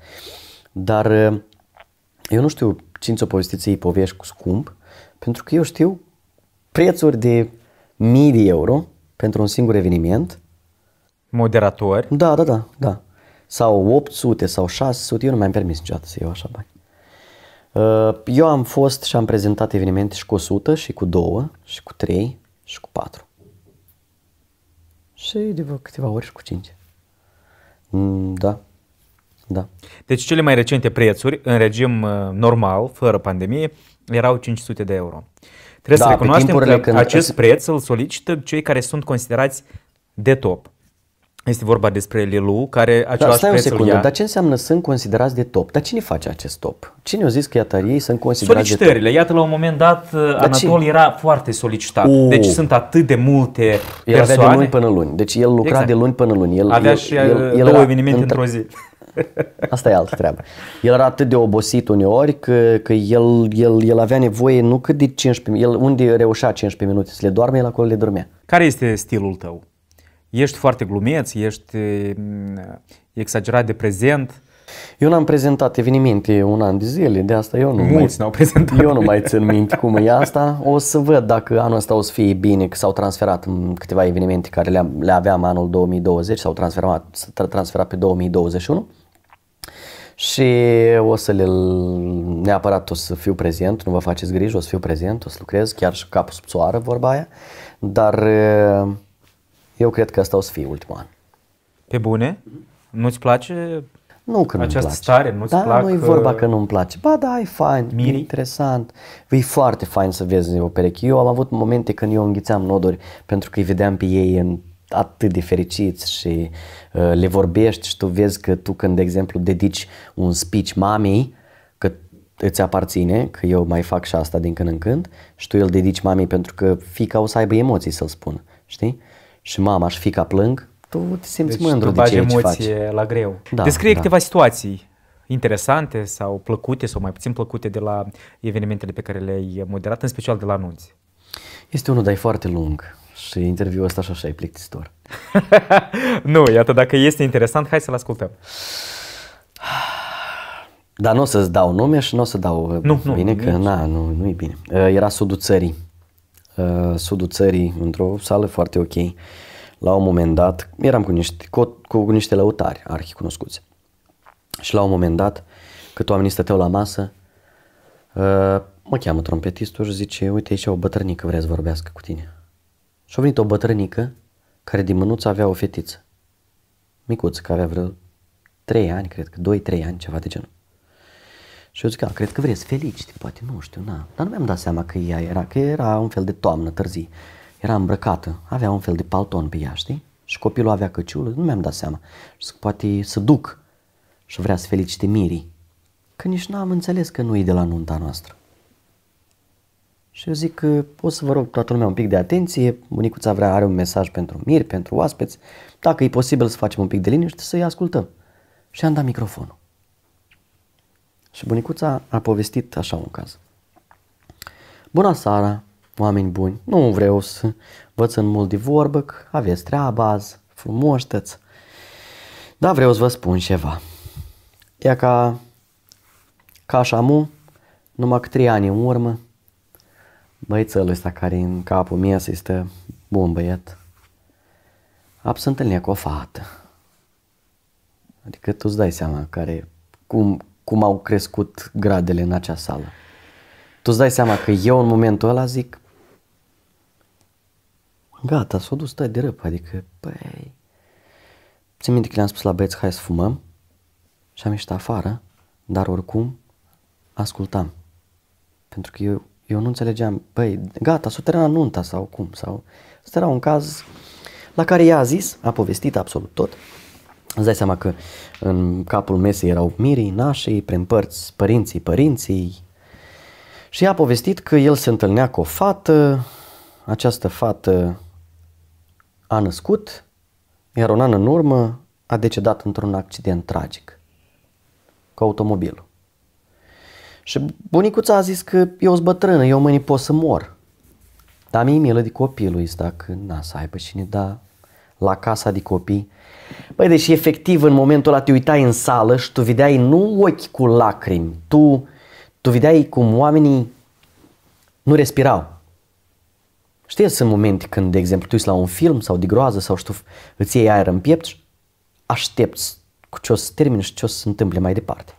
Dar eh, eu nu știu țin o povestiță povești cu scump, pentru că eu știu prețuri de mii de euro pentru un singur eveniment. Moderatori? Da, da, da, da. Sau 800 sau 600, eu nu mi-am permis niciodată să iau așa bani. Uh, eu am fost și am prezentat evenimente și cu 100, și cu 2, și cu 3, și cu 4. Și de câteva ori și cu 5. Mm, da. Da. Deci cele mai recente prețuri în regim uh, normal, fără pandemie, erau 500 de euro. Trebuie da, să recunoaștem că când... acest preț îl solicită cei care sunt considerați de top. Este vorba despre Lilu, care da, același da, stai preț o secundă, ia. dar ce înseamnă sunt considerați de top? Dar cine face acest top? Cine a zis că iată ei sunt considerați de top? Solicitările, iată la un moment dat uh, dar Anatol ce? era foarte solicitat. Uh. Deci sunt atât de multe persoane. El avea de luni până luni, deci el lucra exact. de luni până luni. El, avea el, și el, uh, el două evenimente într-o zi. Asta e altă treabă. El era atât de obosit uneori că, că el, el, el avea nevoie nu cât de 15 minute, unde reușea 15 minute să le doarme, el acolo le dormea. Care este stilul tău? Ești foarte glumeț, ești mm, exagerat de prezent, eu n-am prezentat evenimente un an de zile, de asta eu nu Mulți mai, n-au prezentat. Eu nu mai țin minte cum e asta. O să văd dacă anul ăsta o să fie bine, că s-au transferat în câteva evenimente care le, le aveam anul 2020, s-au transferat, transferat pe 2021 și o să le neapărat o să fiu prezent, nu vă faceți griji, o să fiu prezent, o să lucrez chiar și capul sub soară vorba aia, dar eh, eu cred că asta o să fie ultimul an. Pe bune? Nu-ți place nu că nu-mi place. stare, nu-ți da, plac... nu e vorba eh, că nu-mi place. Ba da, e fain, miri. e interesant. E foarte fain să vezi o pereche. Eu am avut momente când eu înghițeam noduri pentru că îi vedeam pe ei în atât de fericiți și uh, le vorbești și tu vezi că tu când, de exemplu, dedici un speech mamei, că îți aparține, că eu mai fac și asta din când în când, și tu îl dedici mamei pentru că fica o să aibă emoții să-l spun, știi? Și mama și fica plâng, tu te simți deci mândru de ce emoție faci. la greu. Da, Descrie da. câteva situații interesante sau plăcute sau mai puțin plăcute de la evenimentele pe care le-ai moderat, în special de la anunți. Este unul, dar e foarte lung și interviul ăsta și așa e plictisitor. nu, iată, dacă este interesant, hai să-l ascultăm. Dar nu o să-ți dau nume și nu o să dau uh, nu, bine, nu, că nu, na, nu, nu e bine. Uh, era sudul țării. Uh, sudul țării, într-o sală foarte ok. La un moment dat, eram cu niște, cu, cu niște lăutari arhi cunoscuți. Și la un moment dat, cât oamenii stăteau la masă, mă cheamă trompetistul și zice, uite aici o bătrânică vrea să vorbească cu tine. Și-a venit o bătrânică care din mânuță avea o fetiță. Micuță, care avea vreo 3 ani, cred că 2-3 ani, ceva de genul. Și eu zic, a, cred că vreți feliciti, poate, nu știu, na. Dar nu mi-am dat seama că ea era, că era un fel de toamnă târzii. Era îmbrăcată, avea un fel de palton pe ea, știi? Și copilul avea căciulă, nu mi-am dat seama. Și zic, poate să duc și vrea să felicite Mirii. Că nici n-am înțeles că nu e de la nunta noastră. Și eu zic că pot să vă rog toată lumea un pic de atenție, bunicuța vrea are un mesaj pentru miri, pentru oaspeți, dacă e posibil să facem un pic de liniște, să-i ascultăm. Și am dat microfonul. Și bunicuța a povestit așa un caz. Bună seara, oameni buni, nu vreau să vă țin mult de vorbă, că aveți treaba azi, frumoșteți, dar vreau să vă spun ceva. E ca, ca așa mu, numai că trei ani în urmă, băițelul ăsta care în capul mie să este bun băiat, ap să întâlne cu o fată. Adică tu îți dai seama care, cum, cum au crescut gradele în acea sală. Tu îți dai seama că eu în momentul ăla zic, gata, s-o dus stai de răp, adică, băi, țin minte că le-am spus la băieți, hai să fumăm și am ieșit afară, dar oricum ascultam. Pentru că eu eu nu înțelegeam, băi, gata, s-o tărea nunta sau cum, sau... Asta era un caz la care ea a zis, a povestit absolut tot. Îți dai seama că în capul mesei erau mirii, nașii, prin părți, părinții, părinții. Și a povestit că el se întâlnea cu o fată, această fată a născut, iar un an în urmă a decedat într-un accident tragic cu automobilul. Și bunicuța a zis că eu sunt bătrână, eu mâine pot să mor. Dar mi-e milă de copilul ăsta că n-a să aibă cine da la casa de copii. Băi, deci efectiv în momentul ăla te uitai în sală și tu vedeai nu ochi cu lacrimi, tu, tu vedeai cum oamenii nu respirau. Știi, sunt momente când, de exemplu, tu ești la un film sau de groază sau știu, îți iei aer în piept și aștepți cu ce o să termine și ce o să se întâmple mai departe.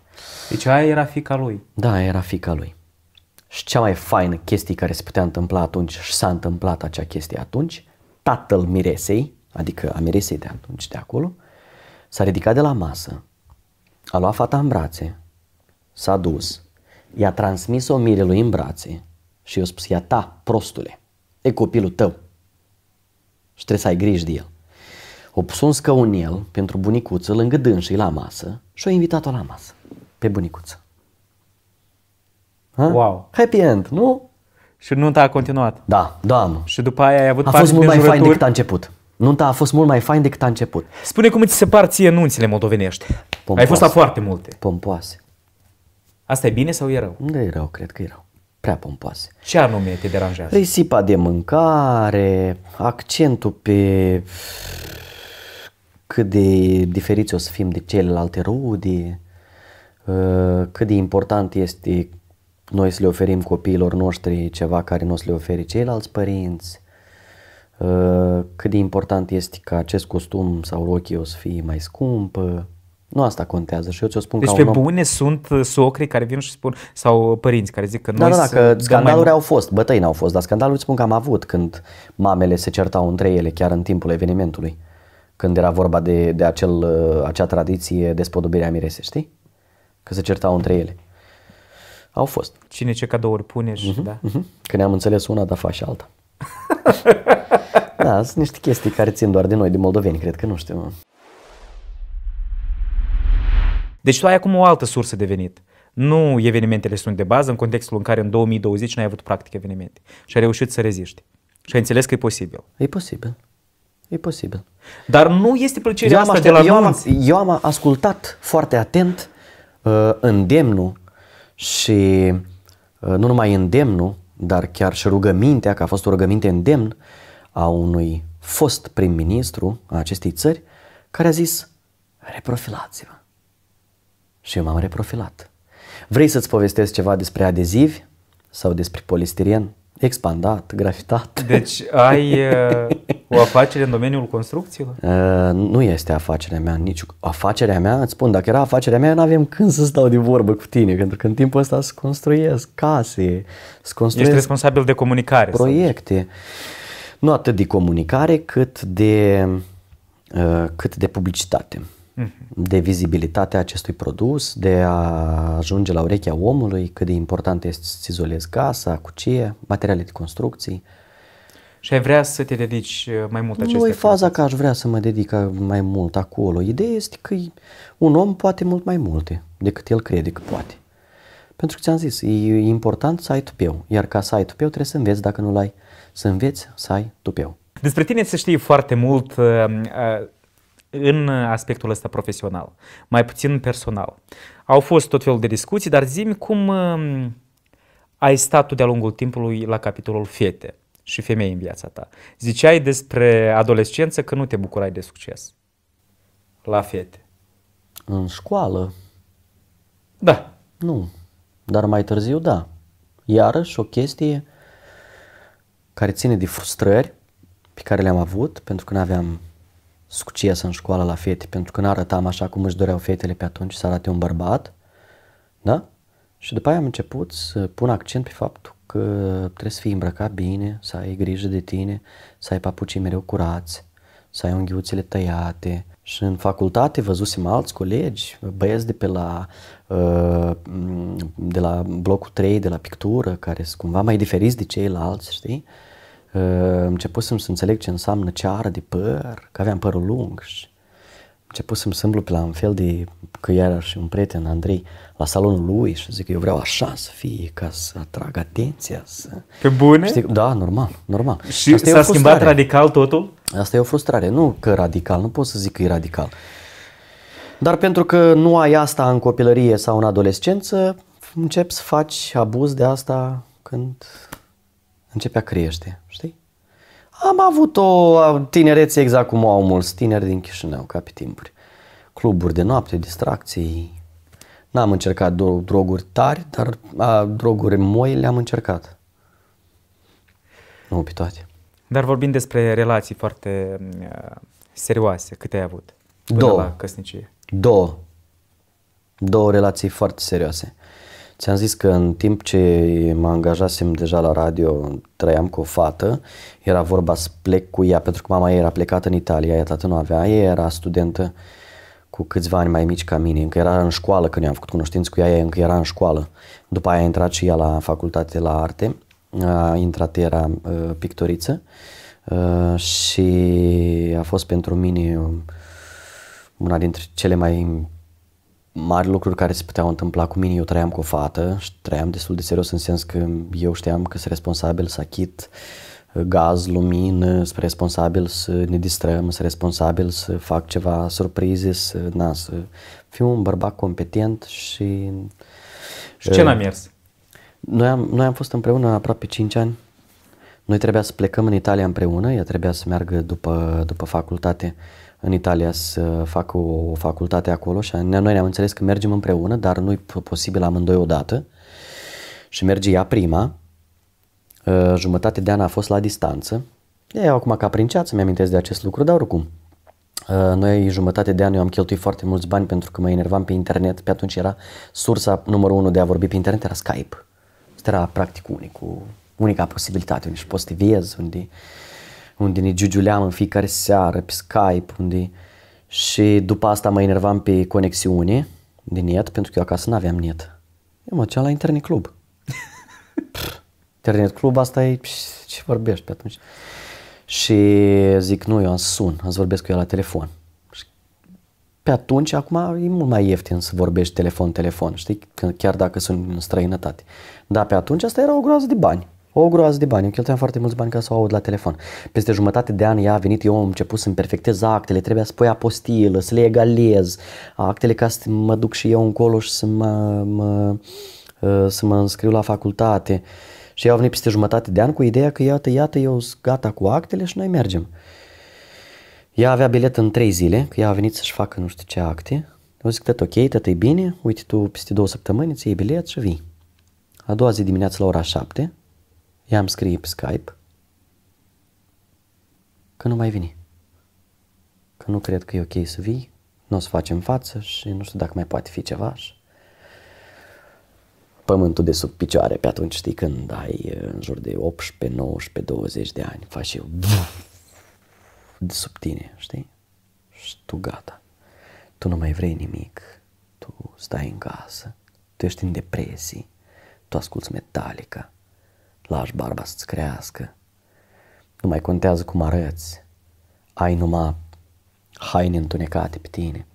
Deci aia era fica lui. Da, era fica lui. Și cea mai faină chestie care se putea întâmpla atunci și s-a întâmplat acea chestie atunci, tatăl miresei, adică a miresei de atunci, de acolo, s-a ridicat de la masă, a luat fata în brațe, s-a dus, i-a transmis-o mirelui în brațe și i-a spus, ia ta, prostule, e copilul tău și trebuie să ai grijă de el. O pus un el pentru bunicuță lângă dânsii la masă și o invitat-o la masă. Pe bunicuță. Ha? Wow. Happy end, nu? Și nunta a continuat. Da, da, nu. Și după aia ai avut A fost mult mai fain decât a început. Nunta a fost mult mai fain decât a început. Spune cum îți se par ție nunțile moldovenești. Pompoase. Ai fost la foarte multe. Pompoase. Asta e bine sau e rău? Nu e rău, cred că e rău. Prea pompoase. Ce anume te deranjează? Risipa de mâncare, accentul pe cât de diferiți o să fim de celelalte rude, Uh, cât de important este noi să le oferim copiilor noștri ceva care nu o să le oferi ceilalți părinți, uh, cât de important este ca acest costum sau rochie o să fie mai scump, nu asta contează și eu ți-o spun deci ca pe un om... bune sunt uh, socrii care vin și spun, sau părinți care zic că da, Da, da, că scandaluri mai... au fost, bătăi n-au fost, dar scandaluri spun că am avut când mamele se certau între ele chiar în timpul evenimentului, când era vorba de, de acel, acea tradiție de spodobirea mirese, știi? că se certau între ele. Au fost. Cine ce cadouri pune și uh-huh, da. Uh-huh. Că ne-am înțeles una, dar faci alta. da, sunt niște chestii care țin doar de noi, de moldoveni, cred că nu știu. Deci tu ai acum o altă sursă de venit. Nu evenimentele sunt de bază în contextul în care în 2020 n-ai avut practic evenimente și ai reușit să reziști. Și ai înțeles că e posibil. E posibil. E posibil. Dar nu este plăcerea asta aștept, de la eu am, eu am ascultat foarte atent Uh, îndemnul și uh, nu numai îndemnul, dar chiar și rugămintea, că a fost o rugăminte îndemn a unui fost prim-ministru a acestei țări, care a zis, reprofilați-vă. Și eu m-am reprofilat. Vrei să-ți povestesc ceva despre adezivi sau despre polistiren? Expandat, grafitat. Deci ai uh, o afacere în domeniul construcțiilor? Uh, nu este afacerea mea, nici afacerea mea, îți spun, dacă era afacerea mea, nu avem când să stau de vorbă cu tine, pentru că în timpul ăsta să construiesc case, să construiesc... Ești responsabil de comunicare. Proiecte. Nu atât de comunicare, cât de, uh, cât de publicitate de vizibilitatea acestui produs, de a ajunge la urechea omului, cât de important este să-ți izolezi casa, cucie, materiale de construcții. Și ai vrea să te dedici uh, mai mult acestei Nu e faza că aș vrea să mă dedic mai mult acolo. Ideea este că un om poate mult mai multe decât el crede că poate. Pentru că ți-am zis, e important să ai tupeu, iar ca să ai tupeu trebuie să înveți dacă nu l-ai. Să înveți să ai tupeu. Despre tine se știe foarte mult uh, uh, în aspectul ăsta profesional, mai puțin personal. Au fost tot felul de discuții, dar zim cum um, ai stat tu de-a lungul timpului la capitolul fete și femei în viața ta. Ziceai despre adolescență că nu te bucurai de succes la fete. În școală? Da. Nu, dar mai târziu da. Iarăși o chestie care ține de frustrări pe care le-am avut pentru că nu aveam succes în școală la fete, pentru că nu arătam așa cum își doreau fetele pe atunci să arate un bărbat, da? Și după aia am început să pun accent pe faptul că trebuie să fii îmbrăcat bine, să ai grijă de tine, să ai papucii mereu curați, să ai unghiuțele tăiate. Și în facultate văzusem alți colegi, băieți de pe la, uh, de la blocul 3, de la pictură, care sunt cumva mai diferiți de ceilalți, știi? Ehm, începusem să înțeleg ce înseamnă ceară de păr, că aveam părul lung și începusem să îmblu pe la un fel de, că și un prieten, Andrei, la salonul lui și zic că eu vreau așa să fie, ca să atrag atenția. Să... Pe bune? Știi, da, normal, normal. Și Asta s-a schimbat radical totul? Asta e o frustrare. Nu că radical, nu pot să zic că e radical. Dar pentru că nu ai asta în copilărie sau în adolescență, începi să faci abuz de asta când începea crește, știi? Am avut o tinerețe exact cum o au mulți tineri din Chișinău, ca pe timpuri. Cluburi de noapte, distracții. N-am încercat droguri tari, dar a, droguri moi le-am încercat. Nu pe toate. Dar vorbim despre relații foarte uh, serioase. Câte ai avut? Până Două. La căsnicie. Două. Două relații foarte serioase. Uh, Ți-am zis că în timp ce mă angajasem deja la radio, trăiam cu o fată, era vorba să plec cu ea, pentru că mama ei era plecată în Italia, ea tată nu avea, ea era studentă cu câțiva ani mai mici ca mine, încă era în școală când eu am făcut cunoștință cu ea, ea încă era în școală. După aia a intrat și ea la facultate la arte, a intrat era uh, pictoriță uh, și a fost pentru mine una dintre cele mai mari lucruri care se puteau întâmpla cu mine, eu trăiam cu o fată și trăiam destul de serios în sens că eu știam că sunt responsabil să achit uh, gaz, lumină, sunt responsabil să ne distrăm, sunt responsabil să fac ceva surprize, să, na, să fiu un bărbat competent și... Și ce uh, n-a mers? Noi am, noi am fost împreună aproape 5 ani. Noi trebuia să plecăm în Italia împreună, ea trebuia să meargă după, după facultate. Uh, în Italia să fac o, o facultate acolo și noi ne-am înțeles că mergem împreună, dar nu-i posibil amândoi odată și merge ea prima, uh, jumătate de an a fost la distanță, E acum ca prin ceață mi-amintesc de acest lucru, dar oricum, uh, noi jumătate de an eu am cheltuit foarte mulți bani pentru că mă enervam pe internet, pe atunci era sursa numărul unu de a vorbi pe internet era Skype, asta era practic unicul, unica posibilitate unde și poți să te viezi, unde unde ne giugiuleam în fiecare seară pe Skype, unde... Și după asta mă enervam pe conexiune de net, pentru că eu acasă nu aveam net. Eu mă cea la internet club. internet club, asta e ce vorbești pe atunci. Și zic, nu, eu am sun, am să vorbesc cu el la telefon. Și pe atunci, acum e mult mai ieftin să vorbești telefon-telefon, știi? Chiar dacă sunt în străinătate. Dar pe atunci asta era o groază de bani o groază de bani, eu cheltuiam foarte mulți bani ca să o aud la telefon. Peste jumătate de an ea a venit, eu am început să-mi perfectez actele, trebuia să pui apostilă, să le egalez, actele ca să mă duc și eu încolo și să mă, mă, uh, să mă înscriu la facultate. Și ea a venit peste jumătate de an cu ideea că iată, iată, eu sunt gata cu actele și noi mergem. Ea avea bilet în trei zile, că ea a venit să-și facă nu știu ce acte. Eu zic, tot ok, tot e bine, uite tu peste două săptămâni îți iei bilet și vii. A doua zi dimineața la ora 7, I-am scris pe Skype că nu mai vine. Că nu cred că e ok să vii, nu o să facem față și nu știu dacă mai poate fi ceva. Și... Pământul de sub picioare pe atunci, știi, când ai în jur de 18, 19, 20 de ani, faci eu de sub tine, știi? Și tu gata. Tu nu mai vrei nimic, tu stai în casă, tu ești în depresie, tu asculți Metallica, Lași barba să-ți crească. Nu mai contează cum arăți. Ai numai haine întunecate pe tine.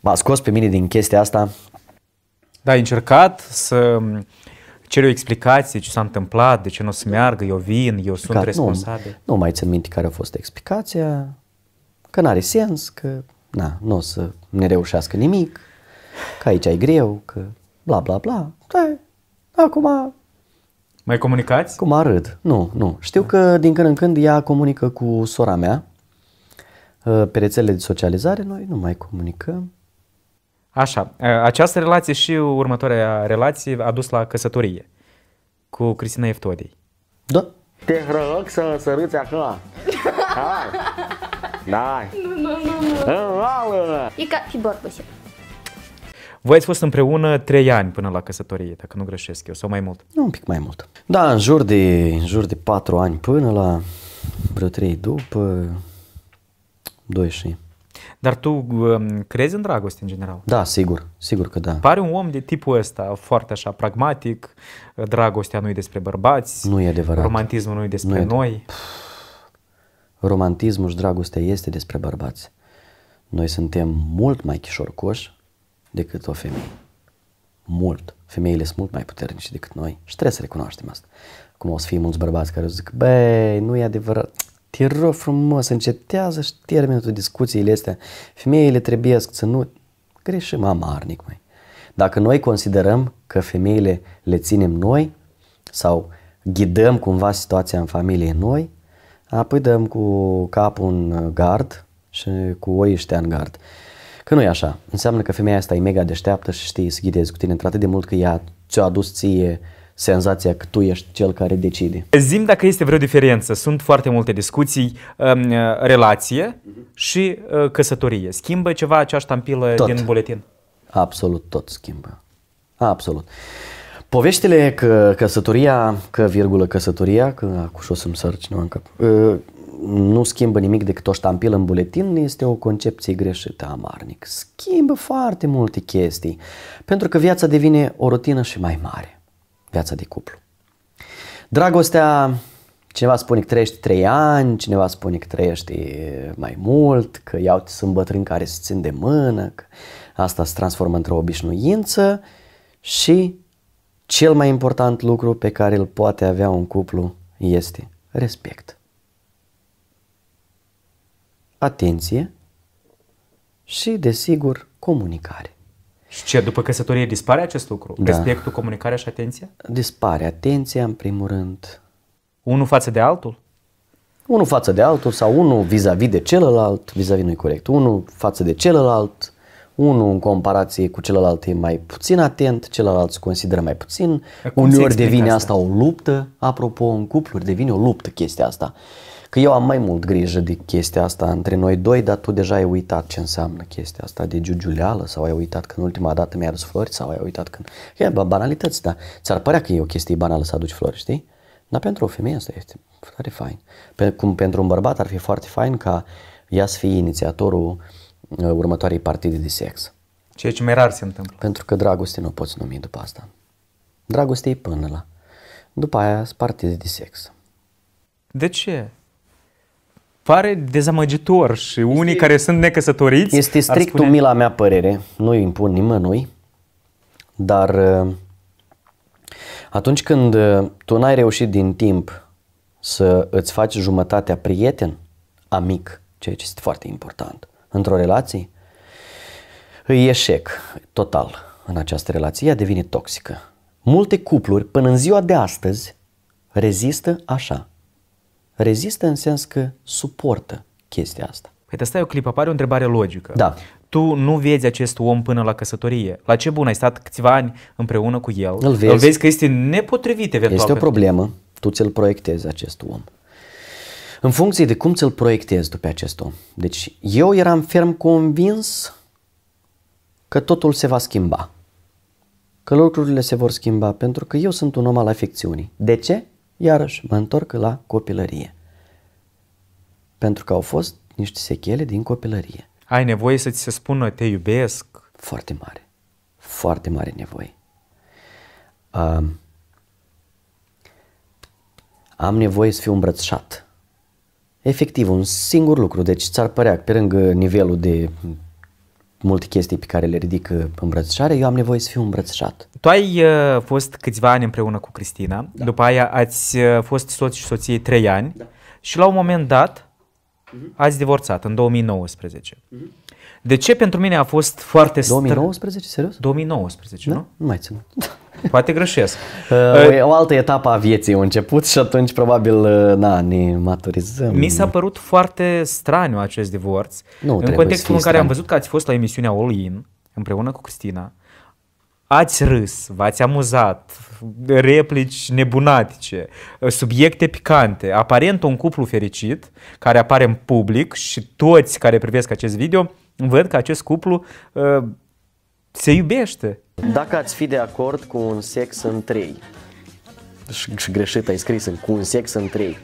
M-a scos pe mine din chestia asta. Da, ai încercat să ceri o explicație, ce s-a întâmplat, de ce nu o să meargă, eu vin, eu sunt Cat, responsabil. Nu, nu mai țin minte care a fost explicația, că n-are sens, că na, nu o să ne reușească nimic, că aici e greu, că bla bla bla. Da, acum mai comunicați? Cum arăt. Nu, nu. Știu că din când în când ea comunică cu sora mea ă, pe rețelele de socializare, noi nu mai comunicăm. Așa, ă, această relație și următoarea relație a dus la căsătorie cu Cristina Eftodii. Da. Te rog să sărâți acum. Hai. Da. Nu, nu, nu, nu. În vală. E ca fi vorbă voi ați fost împreună trei ani până la căsătorie, dacă nu greșesc eu, sau mai mult? Nu, un pic mai mult. Da, în jur de, în jur de patru ani până la vreo trei după, doi și... Dar tu um, crezi în dragoste în general? Da, sigur, sigur că da. Pare un om de tipul ăsta, foarte așa pragmatic, dragostea nu e despre bărbați, nu e adevărat. romantismul nu e despre nu e noi. Pf, romantismul și dragostea este despre bărbați. Noi suntem mult mai chișorcoși, decât o femeie. Mult. Femeile sunt mult mai puternice decât noi și trebuie să recunoaștem asta. Cum o să fie mulți bărbați care zic, băi, nu e adevărat. Te rog frumos, încetează și termină tu discuțiile astea. Femeile trebuie să nu... Greșim amarnic, mai. Dacă noi considerăm că femeile le ținem noi sau ghidăm cumva situația în familie noi, apoi dăm cu capul în gard și cu oii ăștia în gard. Că nu e așa. Înseamnă că femeia asta e mega deșteaptă și știe să ghidezi cu tine într de mult că ea ți-a adus ție senzația că tu ești cel care decide. Zim dacă este vreo diferență. Sunt foarte multe discuții, um, uh, relație și uh, căsătorie. Schimbă ceva această ștampilă tot. din buletin? Absolut tot schimbă. Absolut. Poveștile că căsătoria, că virgulă căsătoria, că acușo să-mi cineva în cap, uh, nu schimbă nimic decât o ștampilă în buletin este o concepție greșită amarnic. Schimbă foarte multe chestii, pentru că viața devine o rutină și mai mare, viața de cuplu. Dragostea, cineva spune că trăiești 3 ani, cineva spune că trăiești mai mult, că iau sunt bătrâni care se țin de mână, că asta se transformă într-o obișnuință și cel mai important lucru pe care îl poate avea un cuplu este respect atenție și, desigur, comunicare. Și ce, după căsătorie dispare acest lucru? Da. Respectul, comunicarea și atenția? Dispare atenția, în primul rând. Unul față de altul? Unul față de altul sau unul vis-a-vis de celălalt, vis-a-vis nu-i corect, unul față de celălalt, unul în comparație cu celălalt e mai puțin atent, celălalt se consideră mai puțin, uneori devine asta? asta o luptă, apropo, în cupluri devine o luptă chestia asta. Că eu am mai mult grijă de chestia asta între noi doi, dar tu deja ai uitat ce înseamnă chestia asta de giugiuleală sau ai uitat când ultima dată mi-ai adus flori sau ai uitat când... E, banalități, da. Ți-ar părea că e o chestie banală să aduci flori, știi? Dar pentru o femeie asta este foarte fain. Pe, cum pentru un bărbat ar fi foarte fain ca ea să fie inițiatorul uh, următoarei partide de sex. Ceea ce mai rar se întâmplă. Pentru că dragoste nu poți numi după asta. Dragoste e până la. După aia sunt partide de sex. De ce? pare dezamăgitor și este, unii care sunt necăsătoriți... Este strict spune... umila mea părere, nu îi impun nimănui, dar uh, atunci când uh, tu n-ai reușit din timp să îți faci jumătatea prieten, amic, ceea ce este foarte important într-o relație, îi eșec total în această relație, ea devine toxică. Multe cupluri, până în ziua de astăzi, rezistă așa. Rezistă în sens că suportă chestia asta. Păi te stai o clipă, apare o întrebare logică. Da. Tu nu vezi acest om până la căsătorie. La ce bun ai stat câțiva ani împreună cu el? Îl vezi, îl vezi că este nepotrivit eventual. Este o problemă, tu ți-l proiectezi acest om. În funcție de cum ți-l proiectezi tu pe acest om. Deci eu eram ferm convins că totul se va schimba. Că lucrurile se vor schimba pentru că eu sunt un om al afecțiunii. De ce? iarăși mă întorc la copilărie. Pentru că au fost niște sechele din copilărie. Ai nevoie să ți se spună te iubesc? Foarte mare. Foarte mare nevoie. Um, am nevoie să fiu îmbrățișat. Efectiv, un singur lucru. Deci ți-ar părea pe lângă nivelul de multe chestii pe care le ridic îmbrățișare, eu am nevoie să fiu îmbrățișat. Tu ai uh, fost câțiva ani împreună cu Cristina, da. după aia ați uh, fost soț și soție trei ani da. și la un moment dat uh-huh. ați divorțat în 2019. Uh-huh. Mhm. De ce pentru mine a fost foarte... Str- 2019, serios? 2019, da? nu? Nu mai țin. Poate greșesc. Uh, uh o altă etapă a vieții a început și atunci probabil uh, na, ne maturizăm. Mi s-a părut foarte straniu acest divorț. Nu, în contextul în care stran. am văzut că ați fost la emisiunea All In împreună cu Cristina, ați râs, v-ați amuzat, replici nebunatice, subiecte picante, aparent un cuplu fericit care apare în public și toți care privesc acest video văd că acest cuplu uh, se iubește. Dacă ați fi de acord cu un sex în trei, și, și greșit ai scris în, cu un sex în trei,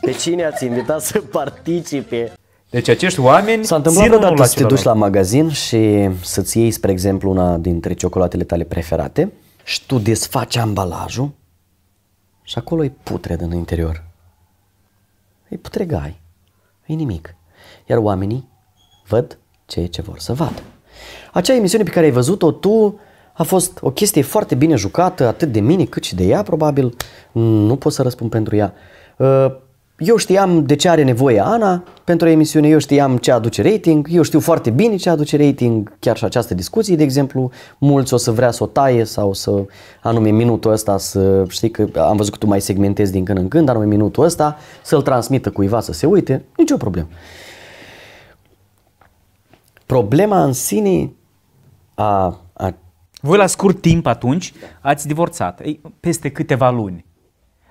pe cine ați invitat să participe? Deci acești oameni S-a întâmplat să te duci la magazin și să-ți iei, spre exemplu, una dintre ciocolatele tale preferate și tu desfaci ambalajul și acolo e putred în interior. E putregai. E nimic. Iar oamenii văd ceea ce vor să vadă. Acea emisiune pe care ai văzut-o tu a fost o chestie foarte bine jucată, atât de mine cât și de ea, probabil. Nu pot să răspund pentru ea. Uh, eu știam de ce are nevoie Ana pentru o emisiune, eu știam ce aduce rating, eu știu foarte bine ce aduce rating, chiar și această discuție, de exemplu, mulți o să vrea să o taie sau să, anume minutul ăsta, să știi că am văzut că tu mai segmentezi din când în când, anume minutul ăsta, să-l transmită cuiva să se uite, nicio problemă problema în sine a, a... Voi la scurt timp atunci ați divorțat, peste câteva luni.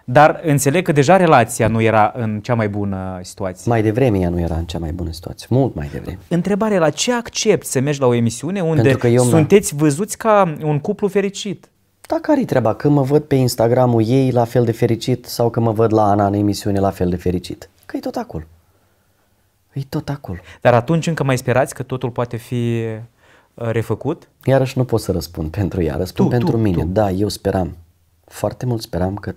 Dar înțeleg că deja relația nu era în cea mai bună situație. Mai devreme ea nu era în cea mai bună situație, mult mai devreme. Întrebare, la ce accept să mergi la o emisiune unde că eu sunteți văzuți ca un cuplu fericit? Da, care-i treaba? Că mă văd pe Instagramul ei la fel de fericit sau că mă văd la Ana în emisiune la fel de fericit? Că e tot acolo. E tot acolo. Dar atunci încă mai sperați că totul poate fi uh, refăcut? Iarăși nu pot să răspund pentru ea, răspund tu, pentru tu, mine. Tu. Da, eu speram. Foarte mult speram că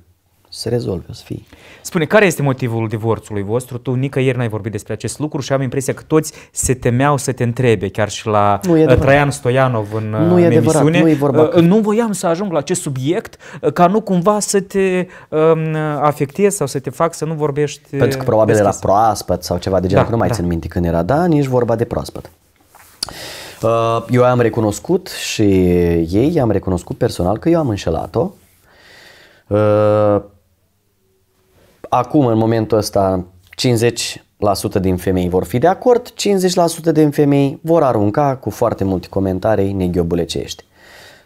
să se rezolve, o să fie. Spune, care este motivul divorțului vostru? Tu nicăieri n-ai vorbit despre acest lucru și am impresia că toți se temeau să te întrebe, chiar și la uh, Traian Stoianov în nu e uh, adevărat, nu e vorba uh, că... Nu voiam să ajung la acest subiect ca nu cumva să te um, afectezi sau să te fac să nu vorbești Pentru că probabil deschis. era proaspăt sau ceva de genul, da, nu mai da. țin minte când era, da, nici vorba de proaspăt. Eu am recunoscut și ei am recunoscut personal că eu am înșelat-o acum, în momentul ăsta, 50% din femei vor fi de acord, 50% din femei vor arunca cu foarte multe comentarii neghiobule ce ești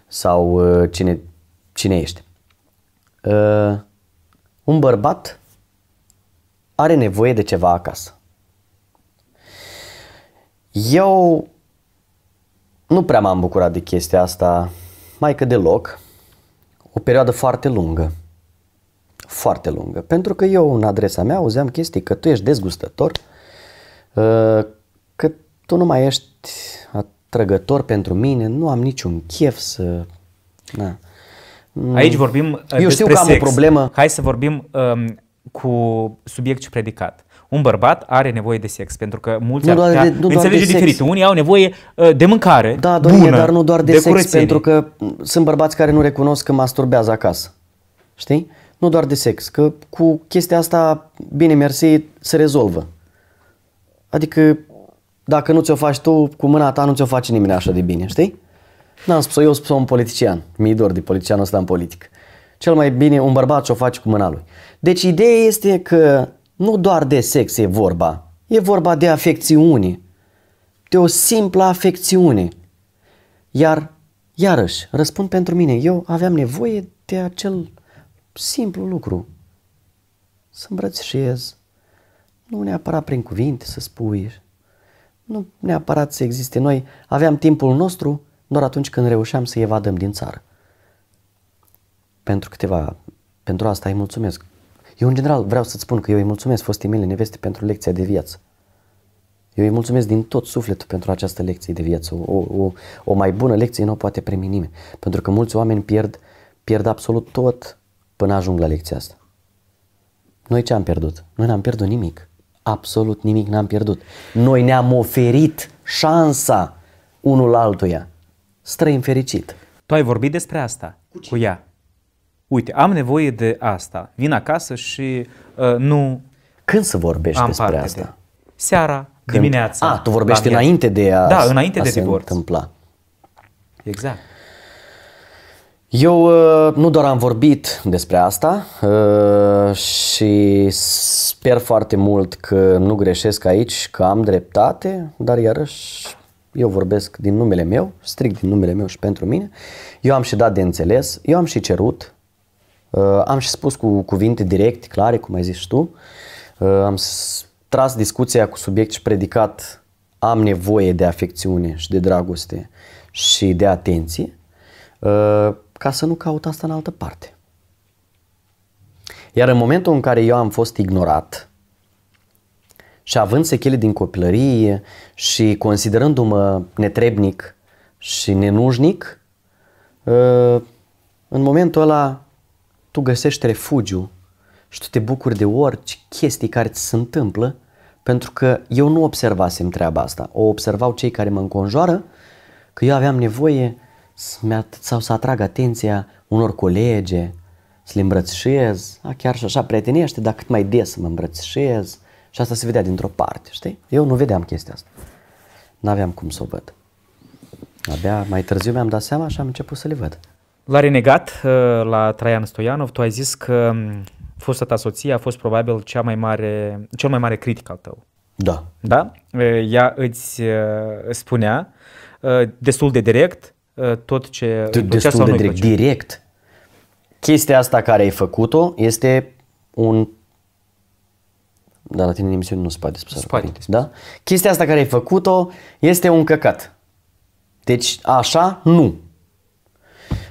sau uh, cine, cine ești. Uh, un bărbat are nevoie de ceva acasă. Eu nu prea m-am bucurat de chestia asta, mai că deloc, o perioadă foarte lungă foarte lungă. Pentru că eu în adresa mea auzeam chestii că tu ești dezgustător, uh, că tu nu mai ești atrăgător pentru mine, nu am niciun chef să... Na. Mm. Aici vorbim uh, Eu știu că am sex. o problemă. Hai să vorbim um, cu subiect și predicat. Un bărbat are nevoie de sex, pentru că mulți nu ar putea de, nu înțelege diferit. Sex. Unii au nevoie uh, de mâncare Da, doamne, bună, dar nu doar de, de sex, curățenie. pentru că sunt bărbați care nu recunosc că masturbează acasă. Știi? nu doar de sex, că cu chestia asta, bine mersi, se rezolvă. Adică dacă nu ți-o faci tu, cu mâna ta nu ți-o face nimeni așa de bine, știi? N-am spus-o, eu spus un politician. Mi-e dor de politicianul ăsta în politic. Cel mai bine un bărbat ce o face cu mâna lui. Deci ideea este că nu doar de sex e vorba, e vorba de afecțiune. De o simplă afecțiune. Iar, iarăși, răspund pentru mine, eu aveam nevoie de acel simplu lucru. Să îmbrățișez, nu neapărat prin cuvinte să spui, nu neapărat să existe. Noi aveam timpul nostru doar atunci când reușeam să evadăm din țară. Pentru câteva, pentru asta îi mulțumesc. Eu, în general, vreau să-ți spun că eu îi mulțumesc fostii mele neveste pentru lecția de viață. Eu îi mulțumesc din tot sufletul pentru această lecție de viață. O, o, o mai bună lecție nu o poate primi nimeni. Pentru că mulți oameni pierd, pierd absolut tot până ajung la lecția asta. Noi ce am pierdut? Noi n-am pierdut nimic. Absolut nimic n-am pierdut. Noi ne-am oferit șansa unul altuia. Străin fericit. Tu ai vorbit despre asta cu, cu ea. Uite, am nevoie de asta. Vin acasă și uh, nu... Când să vorbești am despre asta? De... Seara, dimineața. A, ah, tu vorbești înainte de a Da, înainte a de divorț. Întâmpla. Exact. Eu uh, nu doar am vorbit despre asta uh, și sper foarte mult că nu greșesc aici, că am dreptate, dar iarăși eu vorbesc din numele meu, strict din numele meu și pentru mine. Eu am și dat de înțeles, eu am și cerut, uh, am și spus cu cuvinte direct, clare, cum ai zis tu, am tras discuția cu subiect și predicat am nevoie de afecțiune și de dragoste și de atenție ca să nu caut asta în altă parte. Iar în momentul în care eu am fost ignorat și având sechele din copilărie și considerându-mă netrebnic și nenușnic, uh, în momentul ăla tu găsești refugiu și tu te bucuri de orice chestii care ți se întâmplă pentru că eu nu observasem treaba asta. O observau cei care mă înconjoară că eu aveam nevoie sau să atrag atenția unor colege, să le îmbrățișez, a, chiar și așa prietenește, dar cât mai des să mă îmbrățișez. Și asta se vedea dintr-o parte, știi? Eu nu vedeam chestia asta. N-aveam cum să o văd. Abia mai târziu mi-am dat seama și am început să le văd. La Renegat, uh, la Traian Stoianov, tu ai zis că um, fosta ta soție a fost probabil cea mai mare, cel mai mare critic al tău. Da. Da? Uh, ea îți uh, spunea destul de direct Uh, tot ce de, Destul de direct. Direct. Chestia asta care ai făcut-o este un da, la tine emisiune nu spate poate Spate, da? Chestia asta care ai făcut-o este un căcat. Deci așa nu.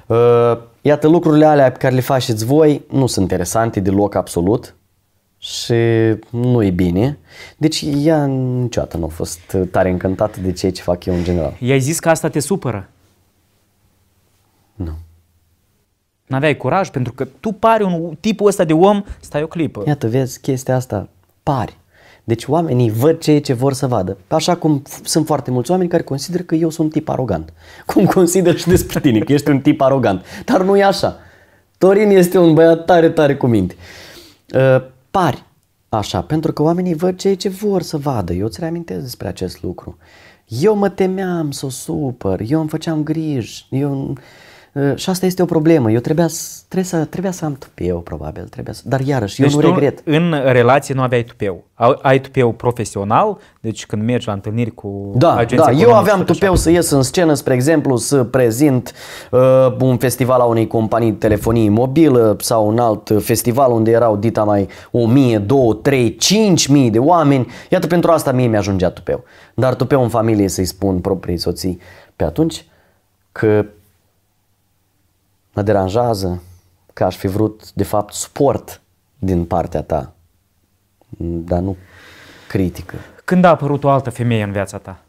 Uh, iată, lucrurile alea pe care le faceți voi nu sunt interesante deloc absolut și nu e bine. Deci ea niciodată nu a fost tare încântată de ceea ce fac eu în general. I-ai zis că asta te supără? Nu. N-aveai curaj pentru că tu pari un tipul ăsta de om, stai o clipă. Iată, vezi chestia asta, pari. Deci oamenii văd ceea ce vor să vadă. Așa cum sunt foarte mulți oameni care consideră că eu sunt un tip arogant. Cum consideră și despre tine, că ești un tip arogant. Dar nu e așa. Torin este un băiat tare, tare cu minte. Uh, pari așa, pentru că oamenii văd ceea ce vor să vadă. Eu îți reamintesc despre acest lucru. Eu mă temeam să o supăr, eu îmi făceam griji, eu Ă, și asta este o problemă. Eu trebuia, trebuia să, trebuia să am tupeu, probabil. Trebuia să, dar iarăși, deci eu nu regret. în relație nu aveai tupeu. Ai tupeu profesional, deci când mergi la întâlniri cu Da, agenții da. eu aveam tupeu așa. să ies în scenă, spre exemplu, să prezint uh, un festival a unei companii de telefonie mobilă sau un alt festival unde erau dita mai 1000, 2, 3, 5000 de oameni. Iată, pentru asta mie mi-ajungea tupeu. Dar tupeu în familie să-i spun proprii soții pe atunci că mă deranjează că aș fi vrut, de fapt, suport din partea ta, dar nu critică. Când a apărut o altă femeie în viața ta?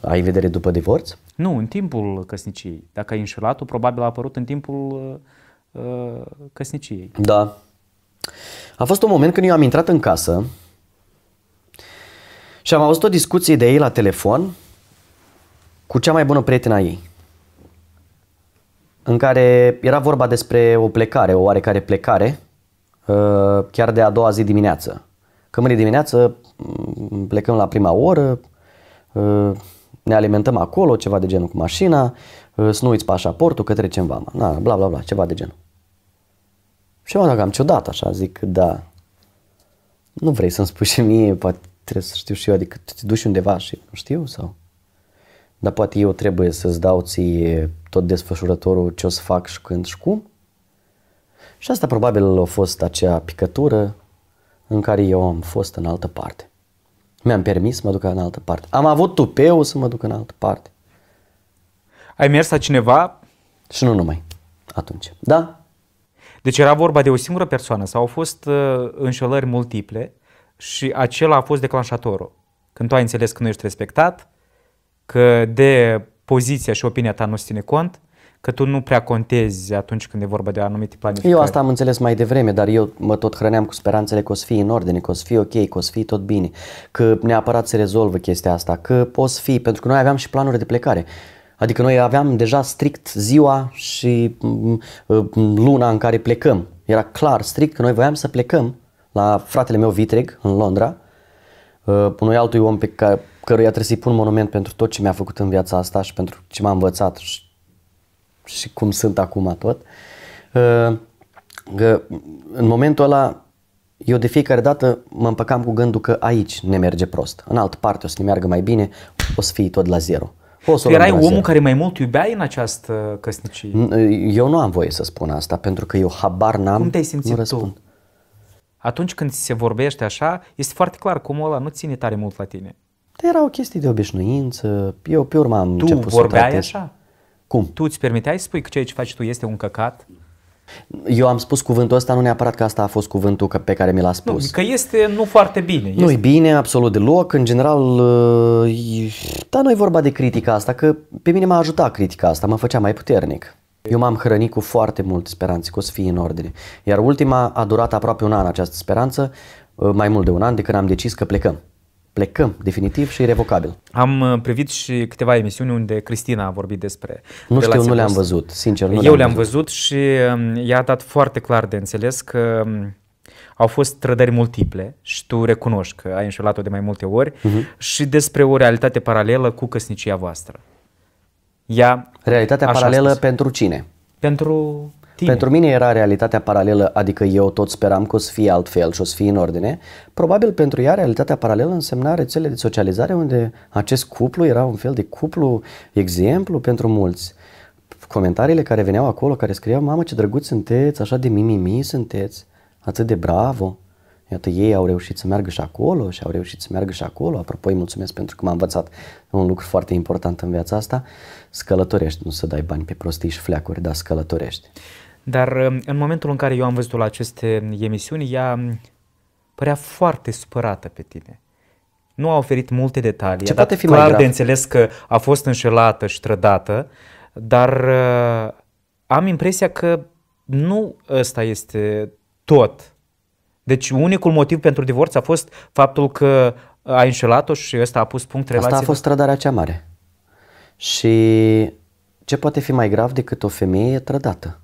Ai vedere după divorț? Nu, în timpul căsniciei. Dacă ai înșelat-o, probabil a apărut în timpul uh, uh căsniciei. Da. A fost un moment când eu am intrat în casă și am avut o discuție de ei la telefon cu cea mai bună prietenă ei în care era vorba despre o plecare, o oarecare plecare, uh, chiar de a doua zi dimineață. Că mâine dimineață mm, plecăm la prima oră, uh, ne alimentăm acolo, ceva de genul cu mașina, uh, să nu uiți pașaportul că trecem vama, na, bla bla bla, ceva de genul. Și eu am ciudat așa, zic, da, nu vrei să-mi spui și mie, poate trebuie să știu și eu, adică te duci undeva și nu știu sau dar poate eu trebuie să-ți dau ție tot desfășurătorul ce o să fac și când și cum. Și asta probabil a fost acea picătură în care eu am fost în altă parte. Mi-am permis să mă duc în altă parte. Am avut tupeu să mă duc în altă parte. Ai mers la cineva? Și nu numai atunci. Da? Deci era vorba de o singură persoană sau au fost uh, înșelări multiple și acela a fost declanșatorul. Când tu ai înțeles că nu ești respectat, că de poziția și opinia ta nu se ține cont, că tu nu prea contezi atunci când e vorba de anumite planificări. Eu asta am înțeles mai devreme, dar eu mă tot hrăneam cu speranțele că o să fie în ordine, că o să fie ok, că o să fie tot bine, că neapărat se rezolvă chestia asta, că o să fie, pentru că noi aveam și planuri de plecare. Adică noi aveam deja strict ziua și mm, mm, luna în care plecăm. Era clar, strict, că noi voiam să plecăm la fratele meu Vitreg, în Londra, uh, unui altui om pe care, căruia trebuie să-i pun monument pentru tot ce mi-a făcut în viața asta și pentru ce m-a învățat și, și cum sunt acum tot. Uh, în momentul ăla eu de fiecare dată mă împăcam cu gândul că aici ne merge prost. În altă parte o să ne meargă mai bine, o să fii tot la zero. O să erai omul zero. care mai mult iubea în această căsnicie. Eu nu am voie să spun asta, pentru că eu habar n-am. Cum te-ai simțit tu? Răspund atunci când se vorbește așa, este foarte clar cum ăla nu ține tare mult la tine. Dar o chestie de obișnuință, eu pe urmă am tu început să vorbeai așa? Cum? Tu îți permiteai să spui că ceea ce faci tu este un căcat? Eu am spus cuvântul ăsta, nu neapărat că asta a fost cuvântul că, pe care mi l-a spus. Nu, că este nu foarte bine. Este... nu e bine, absolut deloc. În general, da, nu e vorba de critica asta, că pe mine m-a ajutat critica asta, mă făcea mai puternic. Eu m-am hrănit cu foarte multe speranțe că o să fie în ordine. Iar ultima a durat aproape un an această speranță, uh, mai mult de un an de când am decis că plecăm. Plecăm, definitiv și irrevocabil. Am uh, privit și câteva emisiuni unde Cristina a vorbit despre Nu știu, nu le-am văzut, sincer. Nu Eu le-am văzut. văzut și ea um, a dat foarte clar de înțeles că um, au fost trădări multiple și tu recunoști că ai înșelat-o de mai multe ori uh-huh. și despre o realitate paralelă cu căsnicia voastră ea... Realitatea paralelă spus. pentru cine? Pentru tine. Pentru mine era realitatea paralelă, adică eu tot speram că o să fie altfel și o să fie în ordine. Probabil pentru ea realitatea paralelă însemna rețele de socializare unde acest cuplu era un fel de cuplu exemplu pentru mulți. Comentariile care veneau acolo, care scriau, mamă ce drăguți sunteți, așa de mimimi sunteți, atât de bravo. Iată, ei au reușit să meargă și acolo și au reușit să meargă și acolo. Apropo, îi mulțumesc pentru că m-a învățat un lucru foarte important în viața asta. Scălătorești, nu să dai bani pe prostii și fleacuri, dar scălătorești. Dar um, în momentul în care eu am văzut la aceste emisiuni, ea părea foarte supărată pe tine. Nu a oferit multe detalii. Ce poate fi clar mai grav. de înțeles că a fost înșelată și trădată, dar uh, am impresia că nu ăsta este tot deci unicul motiv pentru divorț a fost faptul că a înșelat-o și ăsta a pus punct relației. Asta a fost trădarea cea mare. Și ce poate fi mai grav decât o femeie trădată?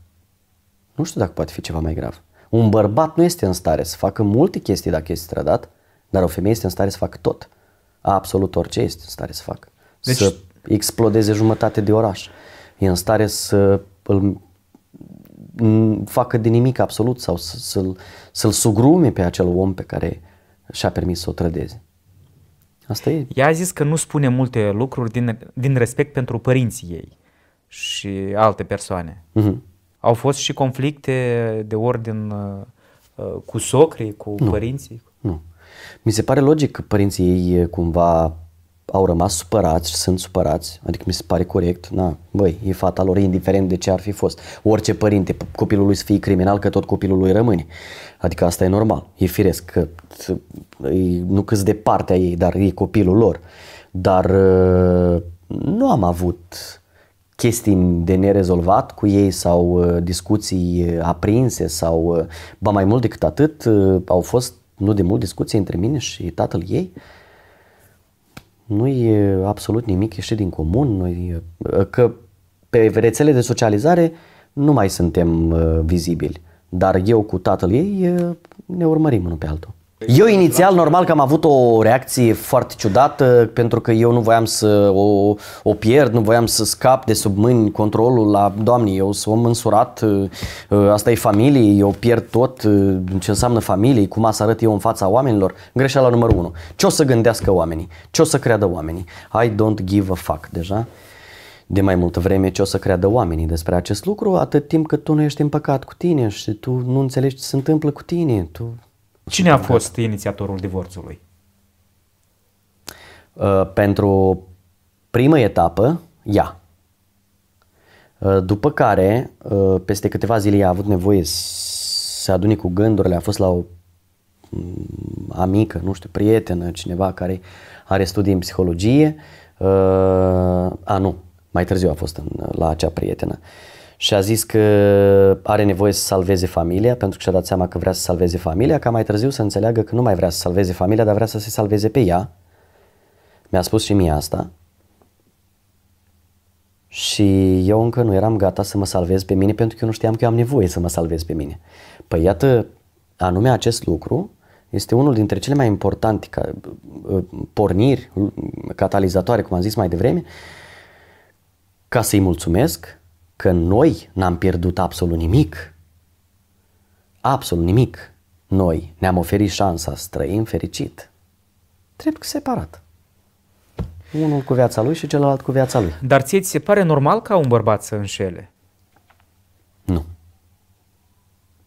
Nu știu dacă poate fi ceva mai grav. Un bărbat nu este în stare să facă multe chestii dacă este trădat, dar o femeie este în stare să facă tot. Absolut orice este în stare să facă. Deci... Să explodeze jumătate de oraș. E în stare să îl facă de nimic absolut sau să-l, să-l sugrume pe acel om pe care și-a permis să o trădeze. Asta e. Ea a zis că nu spune multe lucruri din, din respect pentru părinții ei și alte persoane. Uh-huh. Au fost și conflicte de ordin uh, uh, cu socrii, cu nu. părinții? Nu. Mi se pare logic că părinții ei cumva au rămas supărați și sunt supărați, adică mi se pare corect, na, băi, e fata lor, indiferent de ce ar fi fost. Orice părinte, copilul lui să fie criminal, că tot copilul lui rămâne. Adică asta e normal, e firesc, că e, nu câți de partea ei, dar e copilul lor. Dar uh, nu am avut chestii de nerezolvat cu ei sau uh, discuții uh, aprinse sau, ba mai mult decât atât, au fost nu de mult discuții între mine și tatăl ei, uh, nu e absolut nimic ieșit din comun, nu e, că pe rețele de socializare nu mai suntem vizibili, dar eu cu tatăl ei ne urmărim unul pe altul. Păi, eu inițial, normal că am avut o reacție foarte ciudată pentru că eu nu voiam să o, o pierd, nu voiam să scap de sub mâini controlul la Doamne, eu sunt om însurat, ă, asta e familie, eu pierd tot ă, ce înseamnă familie, cum să arăt eu în fața oamenilor. Greșeala numărul 1. Ce o să gândească oamenii? Ce o să creadă oamenii? I don't give a fuck deja de mai multă vreme ce o să creadă oamenii despre acest lucru, atât timp cât tu nu ești împăcat cu tine și tu nu înțelegi ce se întâmplă cu tine, tu Cine a fost inițiatorul divorțului? Uh, pentru prima etapă, ea. Uh, după care, uh, peste câteva zile, a avut nevoie să adune cu gândurile, a fost la o mm, amică, nu știu, prietenă, cineva care are studii în psihologie. A, nu, mai târziu a fost în, la acea prietenă. Uh, și a zis că are nevoie să salveze familia, pentru că și-a dat seama că vrea să salveze familia, ca mai târziu să înțeleagă că nu mai vrea să salveze familia, dar vrea să se salveze pe ea. Mi-a spus și mie asta. Și eu încă nu eram gata să mă salvez pe mine pentru că eu nu știam că eu am nevoie să mă salvez pe mine. Păi iată, anume acest lucru este unul dintre cele mai importante ca, uh, porniri, catalizatoare, cum am zis mai devreme, ca să-i mulțumesc că noi n-am pierdut absolut nimic. Absolut nimic. Noi ne-am oferit șansa să trăim fericit. Trebuie separat. Unul cu viața lui și celălalt cu viața lui. Dar ție ți se pare normal ca un bărbat să înșele? Nu.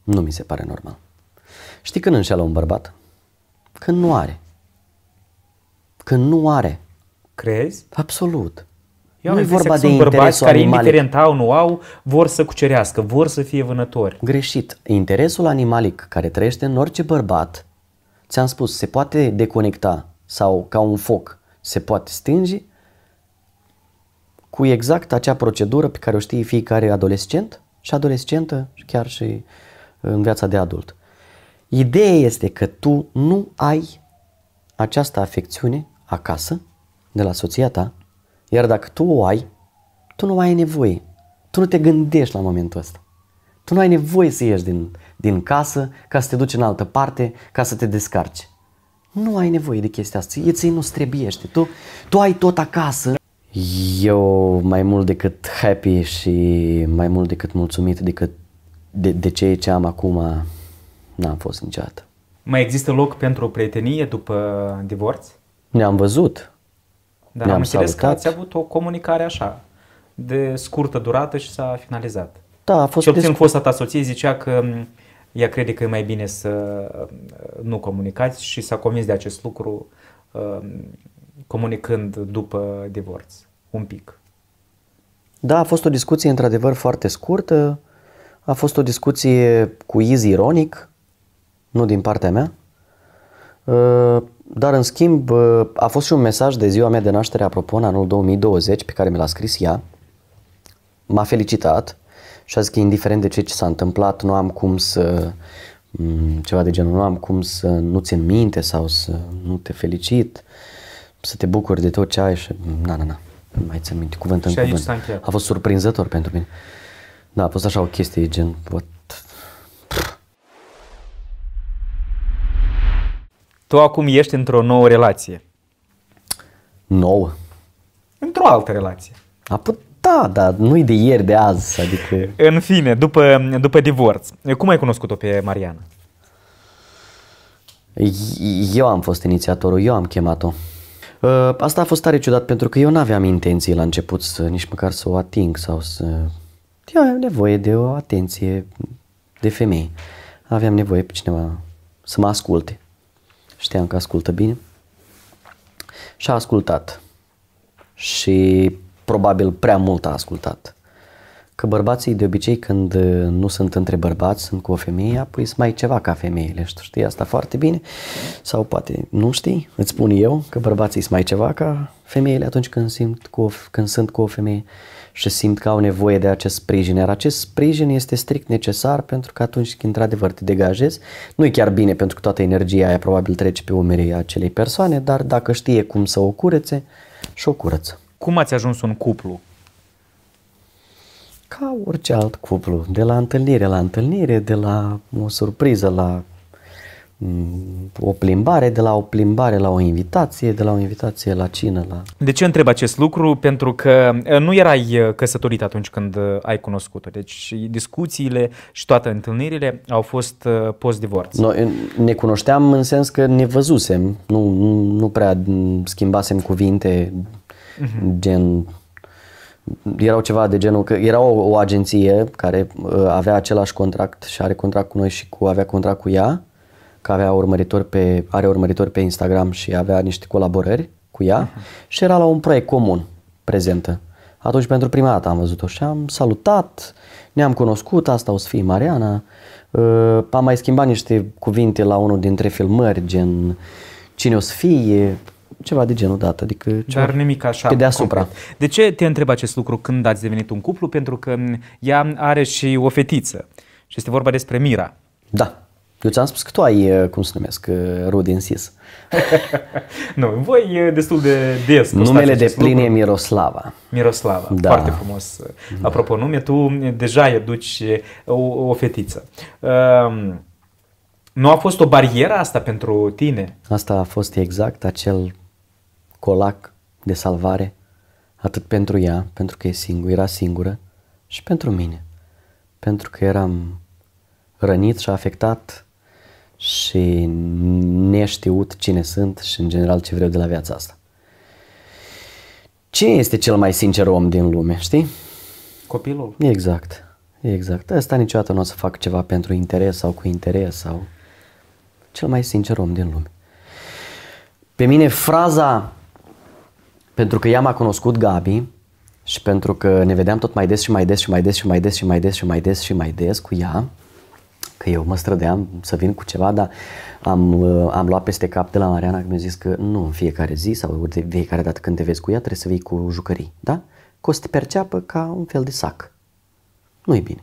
Nu mi se pare normal. Știi când înșelă un bărbat? Când nu are. Când nu are. Crezi? Absolut. Eu nu e vorba de interesul bărbați care, animale. indiferent au, nu au, vor să cucerească, vor să fie vânători. Greșit. Interesul animalic care trăiește în orice bărbat, ți-am spus, se poate deconecta sau ca un foc se poate stinge cu exact acea procedură pe care o știe fiecare adolescent și adolescentă chiar și uh, în viața de adult. Ideea este că tu nu ai această afecțiune acasă de la soția ta, iar dacă tu o ai, tu nu mai ai nevoie. Tu nu te gândești la momentul ăsta. Tu nu ai nevoie să ieși din, din casă ca să te duci în altă parte, ca să te descarci. Nu ai nevoie de chestia asta. Ție nu trebuiește. Tu, tu ai tot acasă. Eu mai mult decât happy și mai mult decât mulțumit decât de, de ceea ce am acum, n-am fost niciodată. Mai există loc pentru o prietenie după divorț? Ne-am văzut. Dar am înțeles salutat. că ați avut o comunicare așa, de scurtă durată și s-a finalizat. Da, a fost Cel puțin fosta ta soție zicea că ea crede că e mai bine să uh, nu comunicați și s-a convins de acest lucru uh, comunicând după divorț, un pic. Da, a fost o discuție într-adevăr foarte scurtă, a fost o discuție cu iz ironic, nu din partea mea. Uh, dar, în schimb, uh, a fost și un mesaj de ziua mea de naștere, apropo, în anul 2020, pe care mi l-a scris ea. M-a felicitat și a zis că, indiferent de ce, ce s-a întâmplat, nu am cum să mm, ceva de genul, nu am cum să nu țin minte sau să nu te felicit, să te bucuri de tot ce ai și na, na, na, nu mai țin minte, cuvânt în cuvânt. A fost surprinzător pentru mine. Da, a fost așa o chestie gen, what Tu acum ești într-o nouă relație. Nouă? Într-o altă relație. A, put- păi, da, dar nu-i de ieri, de azi, adică... În fine, după, după divorț, cum ai cunoscut-o pe Mariana? Eu am fost inițiatorul, eu am chemat-o. Uh, asta a fost tare ciudat pentru că eu n-aveam intenții la început să nici măcar să o ating sau să... Eu aveam nevoie de o atenție de femei. Aveam nevoie pe cineva să mă asculte știam că ascultă bine. Și a ascultat. Și probabil prea mult a ascultat. Că bărbații de obicei când uh, nu sunt între bărbați, sunt cu o femeie, apoi sunt mai ceva ca femeile și tu știi asta foarte bine sau poate nu știi, îți spun eu că bărbații sunt mai ceva ca femeile atunci când, simt cu o, când sunt cu o femeie. Uh, și simt că au nevoie de acest sprijin. Iar acest sprijin este strict necesar pentru că atunci când într-adevăr te degajezi, nu e chiar bine pentru că toată energia aia probabil trece pe umerii acelei persoane, dar dacă știe cum să o curețe, și o curăță. Cum ați ajuns un cuplu? Ca orice alt cuplu, de la întâlnire la întâlnire, de la o surpriză la Mm, o plimbare, de la o plimbare la o invitație, de la o invitație la cină. La... De ce întreb acest lucru? Pentru că uh, nu erai uh, căsătorit atunci când uh, ai cunoscut-o. Deci discuțiile și toate întâlnirile au fost post-divorț. Noi ne cunoșteam în sens că ne văzusem. Nu, nu, nu prea schimbasem cuvinte uh-huh. gen erau ceva de genul că era o, o agenție care avea același contract și are contract cu noi și cu avea contract cu ea care a urmăritori pe, are urmăritori pe Instagram și avea niște colaborări cu ea uh-huh. și era la un proiect comun prezentă. Atunci pentru prima dată am văzut-o și am salutat, ne-am cunoscut, asta o să fie Mariana. Uh, am mai schimbat niște cuvinte la unul dintre filmări, gen cine o să fie, ceva de genul dat, adică ceva Dar nimic așa. Pe deasupra. Complet. De ce te întreb acest lucru când ați devenit un cuplu? Pentru că mm, ea are și o fetiță și este vorba despre Mira. Da. Eu ți-am spus că tu ai, uh, cum se numesc, uh, rude în sis. nu, voi e uh, destul de des. Numele de plin e Miroslava. Miroslava, da. foarte frumos. Da. Apropo nume, tu deja educi o, o fetiță. Um, nu a fost o barieră asta pentru tine? Asta a fost exact acel colac de salvare, atât pentru ea, pentru că e singur, era singură, și pentru mine. Pentru că eram rănit și afectat și neștiut cine sunt și în general ce vreau de la viața asta. Cine este cel mai sincer om din lume, știi? Copilul. Exact, exact. Asta niciodată nu o să fac ceva pentru interes sau cu interes sau cel mai sincer om din lume. Pe mine fraza, pentru că ea m-a cunoscut Gabi și pentru că ne vedeam tot mai des și mai des și mai des și mai des și mai des și mai des și mai des, și mai des cu ea, că eu mă strădeam să vin cu ceva, dar am, uh, am luat peste cap de la Mariana că mi-a zis că nu în fiecare zi sau de fiecare dată când te vezi cu ea trebuie să vii cu jucării, da? Costi perceapă ca un fel de sac. nu e bine.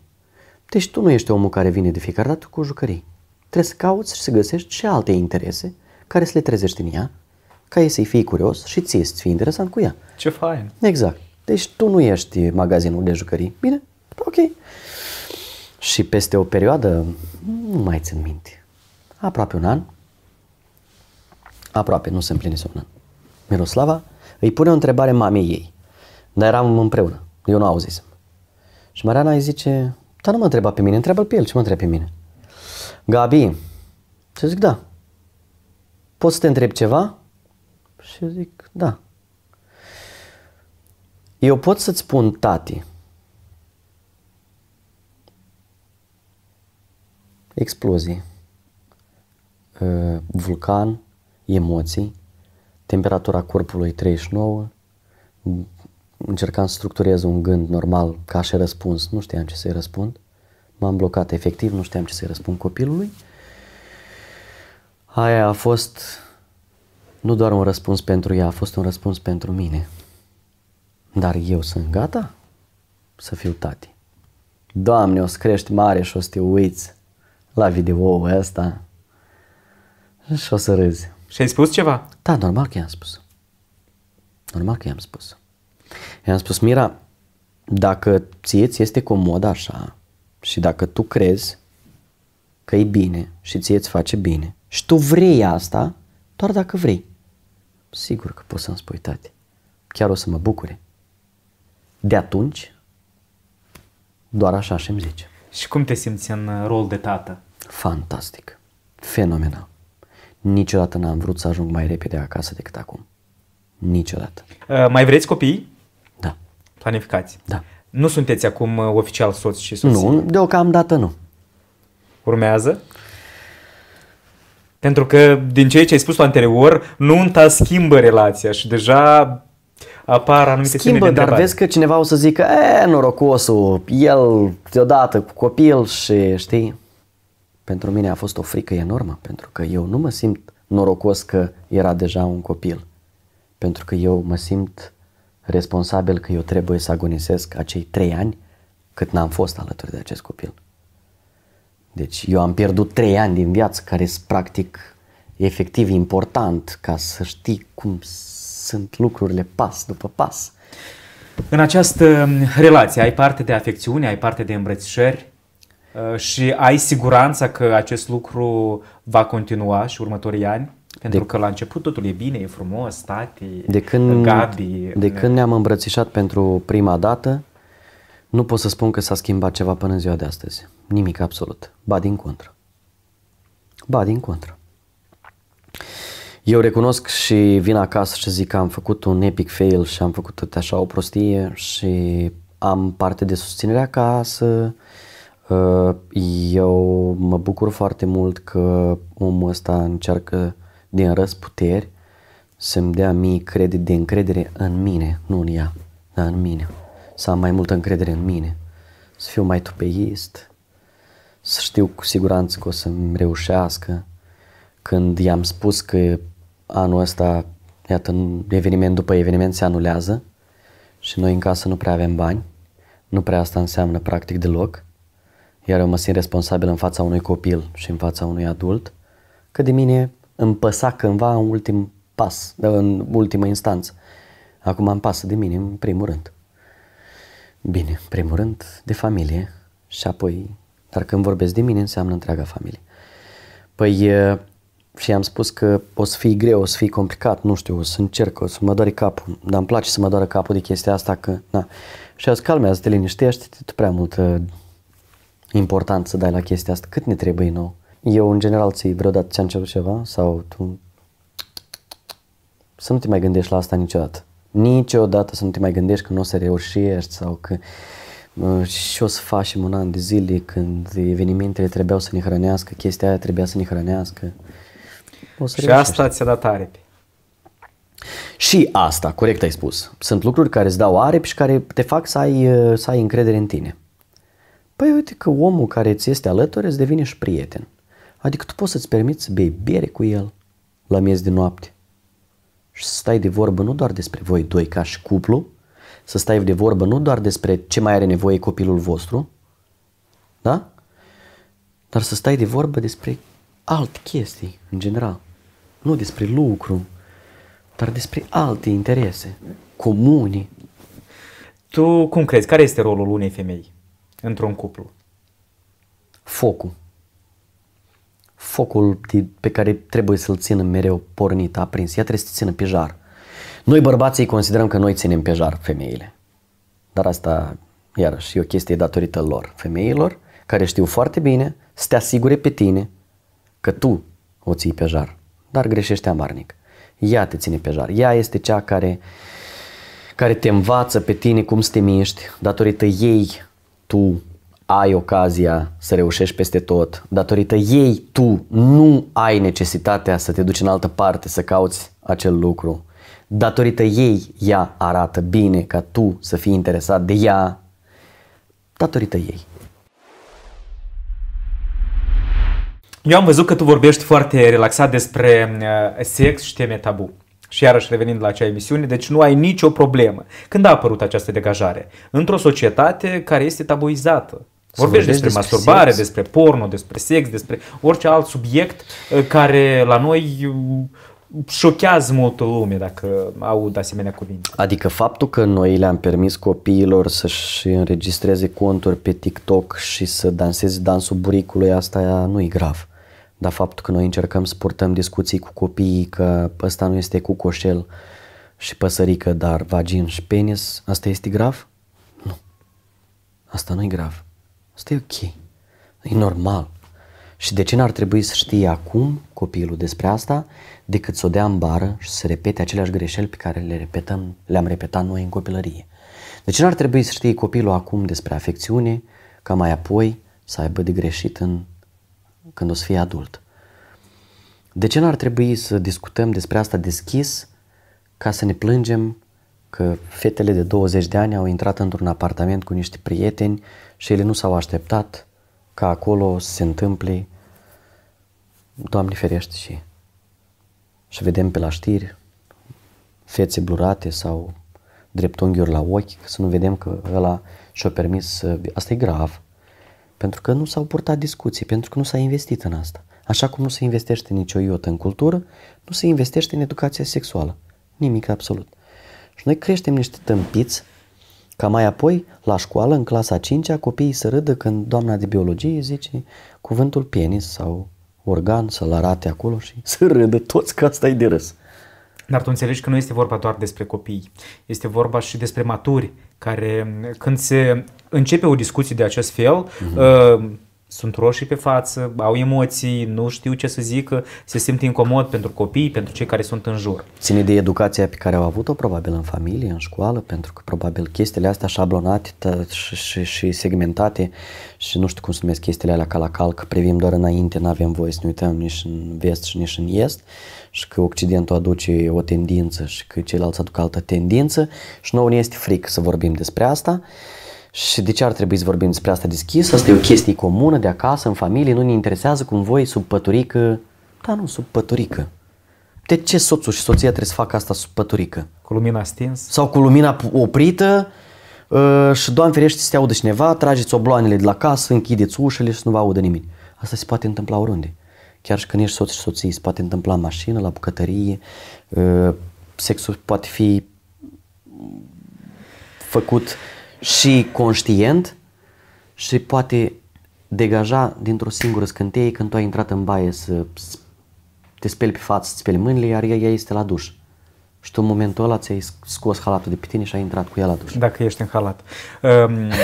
Deci tu nu ești omul care vine de fiecare dată cu jucării. Trebuie să cauți și să găsești și alte interese care să le trezești în ea, ca ei să-i fii curios și ție să fii interesant cu ea. Ce fain! Exact. Deci tu nu ești magazinul de jucării. Bine? Ok. Și peste o perioadă, nu mai țin minte, aproape un an, aproape, nu se împlinise un an, Miroslava îi pune o întrebare mamei ei. Dar eram împreună, eu nu auzisem. Și Mariana îi zice, dar nu mă întreba pe mine, întreabă pe el, ce mă întreba pe mine? Gabi, ce zic, da. Poți să te întreb ceva? Și zic, da. Eu pot să-ți spun, tati, Explozie, uh, vulcan, emoții, temperatura corpului 39, încercam să structurez un gând normal ca și răspuns, nu știam ce să-i răspund, m-am blocat efectiv, nu știam ce să-i răspund copilului. Aia a fost nu doar un răspuns pentru ea, a fost un răspuns pentru mine. Dar eu sunt gata să fiu tati. Doamne, o să crești mare și o să te uiți la video ăsta și o să râzi. Și ai spus ceva? Da, normal că i-am spus. Normal că i-am spus. I-am spus, Mira, dacă ție ți este comod așa și dacă tu crezi că e bine și ție ți face bine și tu vrei asta, doar dacă vrei. Sigur că poți să-mi spui, tati. Chiar o să mă bucure. De atunci, doar așa și-mi zice. Și cum te simți în rol de tată? Fantastic. Fenomenal. Niciodată n-am vrut să ajung mai repede acasă decât acum. Niciodată. Uh, mai vreți copii? Da. Planificați? Da. Nu sunteți acum uh, oficial soț și soție? Nu, deocamdată nu. Urmează? Pentru că, din ceea ce ai spus anterior, nunta schimbă relația și deja apar anumite Schimbă, semne de dar vezi că cineva o să zică, e, norocosul, el deodată cu copil și știi... Pentru mine a fost o frică enormă, pentru că eu nu mă simt norocos că era deja un copil, pentru că eu mă simt responsabil că eu trebuie să agonisesc acei trei ani cât n-am fost alături de acest copil. Deci eu am pierdut trei ani din viață care sunt practic efectiv important ca să știi cum sunt lucrurile pas după pas. În această um, relație ai parte de afecțiune, ai parte de îmbrățișări, Uh, și ai siguranța că acest lucru va continua și următorii ani? Pentru de, că la început totul e bine, e frumos, stati, de când, Gabi. De uh, când ne-am îmbrățișat pentru prima dată, nu pot să spun că s-a schimbat ceva până în ziua de astăzi. Nimic absolut. Ba din contră. Ba din contră. Eu recunosc și vin acasă și zic că am făcut un epic fail și am făcut așa o prostie și am parte de susținerea acasă. uh, Uh, eu mă bucur foarte mult că omul ăsta încearcă din răsputeri să-mi dea mie credit de încredere în mine, nu în ea, dar în mine. Să am mai multă încredere în mine, să fiu mai tupeist, să știu cu siguranță că o să-mi reușească. Când i-am spus că anul ăsta, iată, eveniment după eveniment se anulează și noi în casă nu prea avem bani, nu prea asta înseamnă practic deloc – iar eu mă simt responsabil în fața unui copil și în fața unui adult, că de mine îmi păsa cândva în ultim pas, în ultimă instanță. Acum am pasă de mine, în primul rând. Bine, în primul rând, de familie și apoi, dar când vorbesc de mine, înseamnă întreaga familie. Păi, și am spus că o să fie greu, o să fie complicat, nu știu, o să încerc, o să mă doare capul, dar îmi place să mă doară capul de chestia asta că, na. Și eu zis, calmează-te, liniștește-te, tu prea mult important să dai la chestia asta. Cât ne trebuie nou? Eu, în general, ți vreodată ce am cerut ceva sau tu... Să nu te mai gândești la asta niciodată. Niciodată să nu te mai gândești că nu o să reușești sau că uh, și o să faci un an de zile când evenimentele trebuiau să ne hrănească, chestia aia trebuia să ne hrănească. O să și asta ți-a dat aripi. Și asta, corect ai spus. Sunt lucruri care îți dau aripi și care te fac să ai, uh, să ai încredere în tine. Păi uite că omul care ți este alături îți devine și prieten. Adică tu poți să-ți permiți să bei bere cu el la miez de noapte. Și să stai de vorbă nu doar despre voi doi ca și cuplu, să stai de vorbă nu doar despre ce mai are nevoie copilul vostru, da? Dar să stai de vorbă despre alte chestii, în general. Nu despre lucru, dar despre alte interese comune. Tu cum crezi? Care este rolul unei femei? într-un cuplu? Focul. Focul pe care trebuie să-l țină mereu pornit, aprins. Ea trebuie să țină pe jar. Noi bărbații considerăm că noi ținem pe jar femeile. Dar asta, iarăși, e o chestie datorită lor, femeilor, care știu foarte bine să te asigure pe tine că tu o ții pe jar. Dar greșește amarnic. Ea te ține pe jar. Ea este cea care, care te învață pe tine cum să te miști. Datorită ei tu ai ocazia să reușești peste tot, datorită ei tu nu ai necesitatea să te duci în altă parte să cauți acel lucru. Datorită ei ea arată bine ca tu să fii interesat de ea, datorită ei. Eu am văzut că tu vorbești foarte relaxat despre uh, sex și teme tabu. Și iarăși revenind la acea emisiune, deci nu ai nicio problemă. Când a apărut această degajare? Într-o societate care este tabuizată. Vorbești despre, despre masturbare, sex. despre porno, despre sex, despre orice alt subiect uh, care la noi uh, șochează multă lume dacă aud asemenea cuvinte. Adică faptul că noi le-am permis copiilor să-și înregistreze conturi pe TikTok și să danseze dansul buricului, asta nu e grav dar faptul că noi încercăm să purtăm discuții cu copiii că ăsta nu este cu coșel și păsărică, dar vagin și penis, asta este grav? Nu. Asta nu e grav. Asta e ok. E normal. Și de ce n-ar trebui să știe acum copilul despre asta decât să o dea în bară și să repete aceleași greșeli pe care le repetăm, le-am repetat noi în copilărie? De ce n-ar trebui să știe copilul acum despre afecțiune ca mai apoi să aibă de greșit în când o să fie adult. De ce n-ar trebui să discutăm despre asta deschis ca să ne plângem că fetele de 20 de ani au intrat într-un apartament cu niște prieteni și ele nu s-au așteptat ca acolo să se întâmple Doamne ferește și și vedem pe la știri fețe blurate sau dreptunghiuri la ochi, să nu vedem că ăla și-a permis să... Asta e grav. Pentru că nu s-au purtat discuții, pentru că nu s-a investit în asta. Așa cum nu se investește nicio iotă în cultură, nu se investește în educația sexuală. Nimic absolut. Și noi creștem niște tâmpiți ca mai apoi, la școală, în clasa 5 copiii să râdă când doamna de biologie zice cuvântul penis sau organ, să-l arate acolo și să râdă toți că asta e de râs. Dar tu înțelegi că nu este vorba doar despre copii, este vorba și despre maturi care când se începe o discuție de acest fel, uh-huh. sunt roșii pe față, au emoții, nu știu ce să zică, se simt incomod pentru copii, pentru cei care sunt în jur. Ține de educația pe care au avut-o probabil în familie, în școală, pentru că probabil chestiile astea șablonate și, și, și segmentate și nu știu cum se numesc chestiile alea ca la calc, privim doar înainte, nu avem voie să ne uităm nici în vest și nici în est, uh, și că Occidentul aduce o tendință și că ceilalți aduc altă tendință și nouă ne este frică să vorbim despre asta. Și de ce ar trebui să vorbim despre asta deschis? Asta e o chestie comună de acasă, în familie, nu ne interesează cum voi sub păturică, da nu, sub păturică. De ce soțul și soția trebuie să facă asta sub păturică? Cu lumina stins? Sau cu lumina oprită uh, și doamne ferește să te audă cineva, trageți obloanele de la casă, închideți ușile și să nu vă audă nimeni. Asta se poate întâmpla oriunde. Chiar și când ești soț și soție, se poate întâmpla în mașină, la bucătărie, ă, sexul poate fi făcut și conștient și poate degaja dintr-o singură scânteie când tu ai intrat în baie să te speli pe față, să speli mâinile, iar ea este la duș. Și tu în momentul ăla ți-ai scos halatul de pe tine și ai intrat cu el la duș. Dacă ești în halat.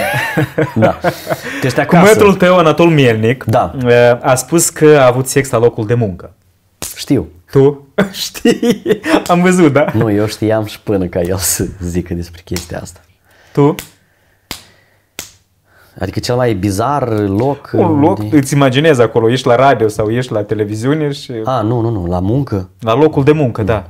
da. Ești acasă. Cumătul tău, Anatol Mielnic, da. a spus că a avut sex la locul de muncă. Știu. Tu știi? Am văzut, da? Nu, eu știam și până ca el să zică despre chestia asta. Tu? Adică cel mai bizar loc... Un loc, de... îți imaginezi acolo, ești la radio sau ești la televiziune și... A, nu, nu, nu, la muncă. La locul de muncă, da. da.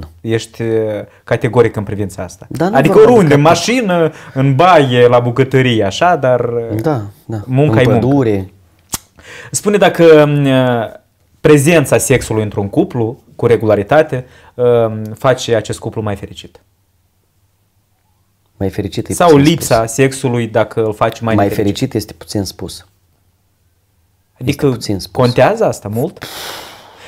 Nu. Ești uh, categoric în privința asta. Da, nu adică oriunde, mașină, în baie, la bucătărie, așa, dar uh, da, da. munca în e pădure. muncă. Spune dacă um, uh, prezența sexului într-un cuplu, cu regularitate, um, face acest cuplu mai fericit. Mai fericit e Sau lipsa spus. sexului dacă îl faci mai Mai fericit. fericit este puțin spus. Adică este puțin spus. contează asta mult? Pff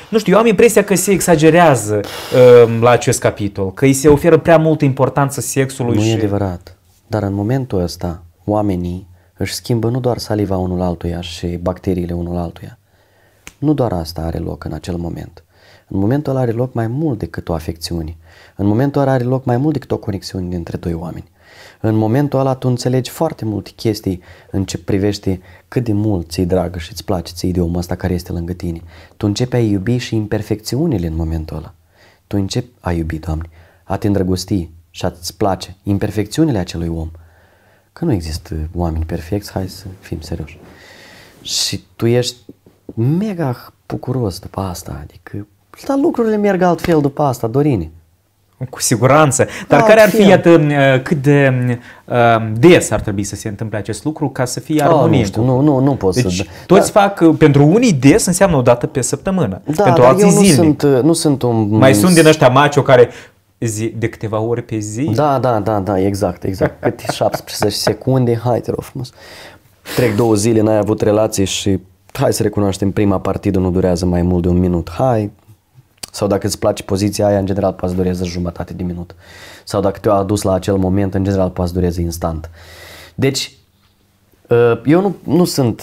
nu știu, eu am impresia că se exagerează uh, la acest capitol, că îi se oferă prea multă importanță sexului. Nu și... e adevărat. Dar în momentul ăsta, oamenii își schimbă nu doar saliva unul altuia și bacteriile unul altuia. Nu doar asta are loc în acel moment. În momentul ăla are loc mai mult decât o afecțiune. În momentul ăla are loc mai mult decât o conexiune dintre doi oameni. În momentul ăla tu înțelegi foarte multe chestii în ce privește cât de mult ți-i dragă și îți place ție de omul ăsta care este lângă tine. Tu începi a iubi și imperfecțiunile în momentul ăla. Tu începi a iubi, Doamne, a te îndrăgosti și a-ți place imperfecțiunile acelui om. Că nu există oameni perfecți, hai să fim serioși. Și tu ești mega bucuros după asta, adică dar lucrurile merg altfel după asta, Dorine. Cu siguranță. Dar altfel. care ar fi, iată, cât de uh, des ar trebui să se întâmple acest lucru ca să fie armonie? Oh, nu, nu, nu, nu pot deci, să... toți da. fac, uh, pentru unii des înseamnă o dată pe săptămână. Da, pentru dar alții eu nu zilnic. sunt, uh, nu sunt un... Mai sunt din ăștia macio care zi, de câteva ori pe zi. Da, da, da, da, exact, exact. Câte 17 secunde, hai te rog frumos. Trec două zile, n-ai avut relații și hai să recunoaștem, prima partidă nu durează mai mult de un minut. Hai, sau dacă îți place poziția aia, în general poate să dureze jumătate de minut. Sau dacă te-a adus la acel moment, în general poate să dureze instant. Deci, uh, eu nu, nu sunt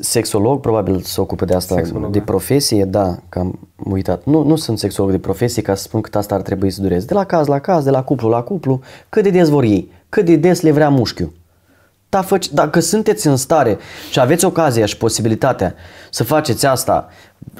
sexolog, probabil se ocupă de asta sexolog, de da. profesie, da, că am uitat. Nu, nu sunt sexolog de profesie ca să spun cât asta ar trebui să dureze. De la caz la caz, de la cuplu la cuplu, cât de des vor ei, cât de des le vrea mușchiul. Da, fă, dacă sunteți în stare și aveți ocazia și posibilitatea să faceți asta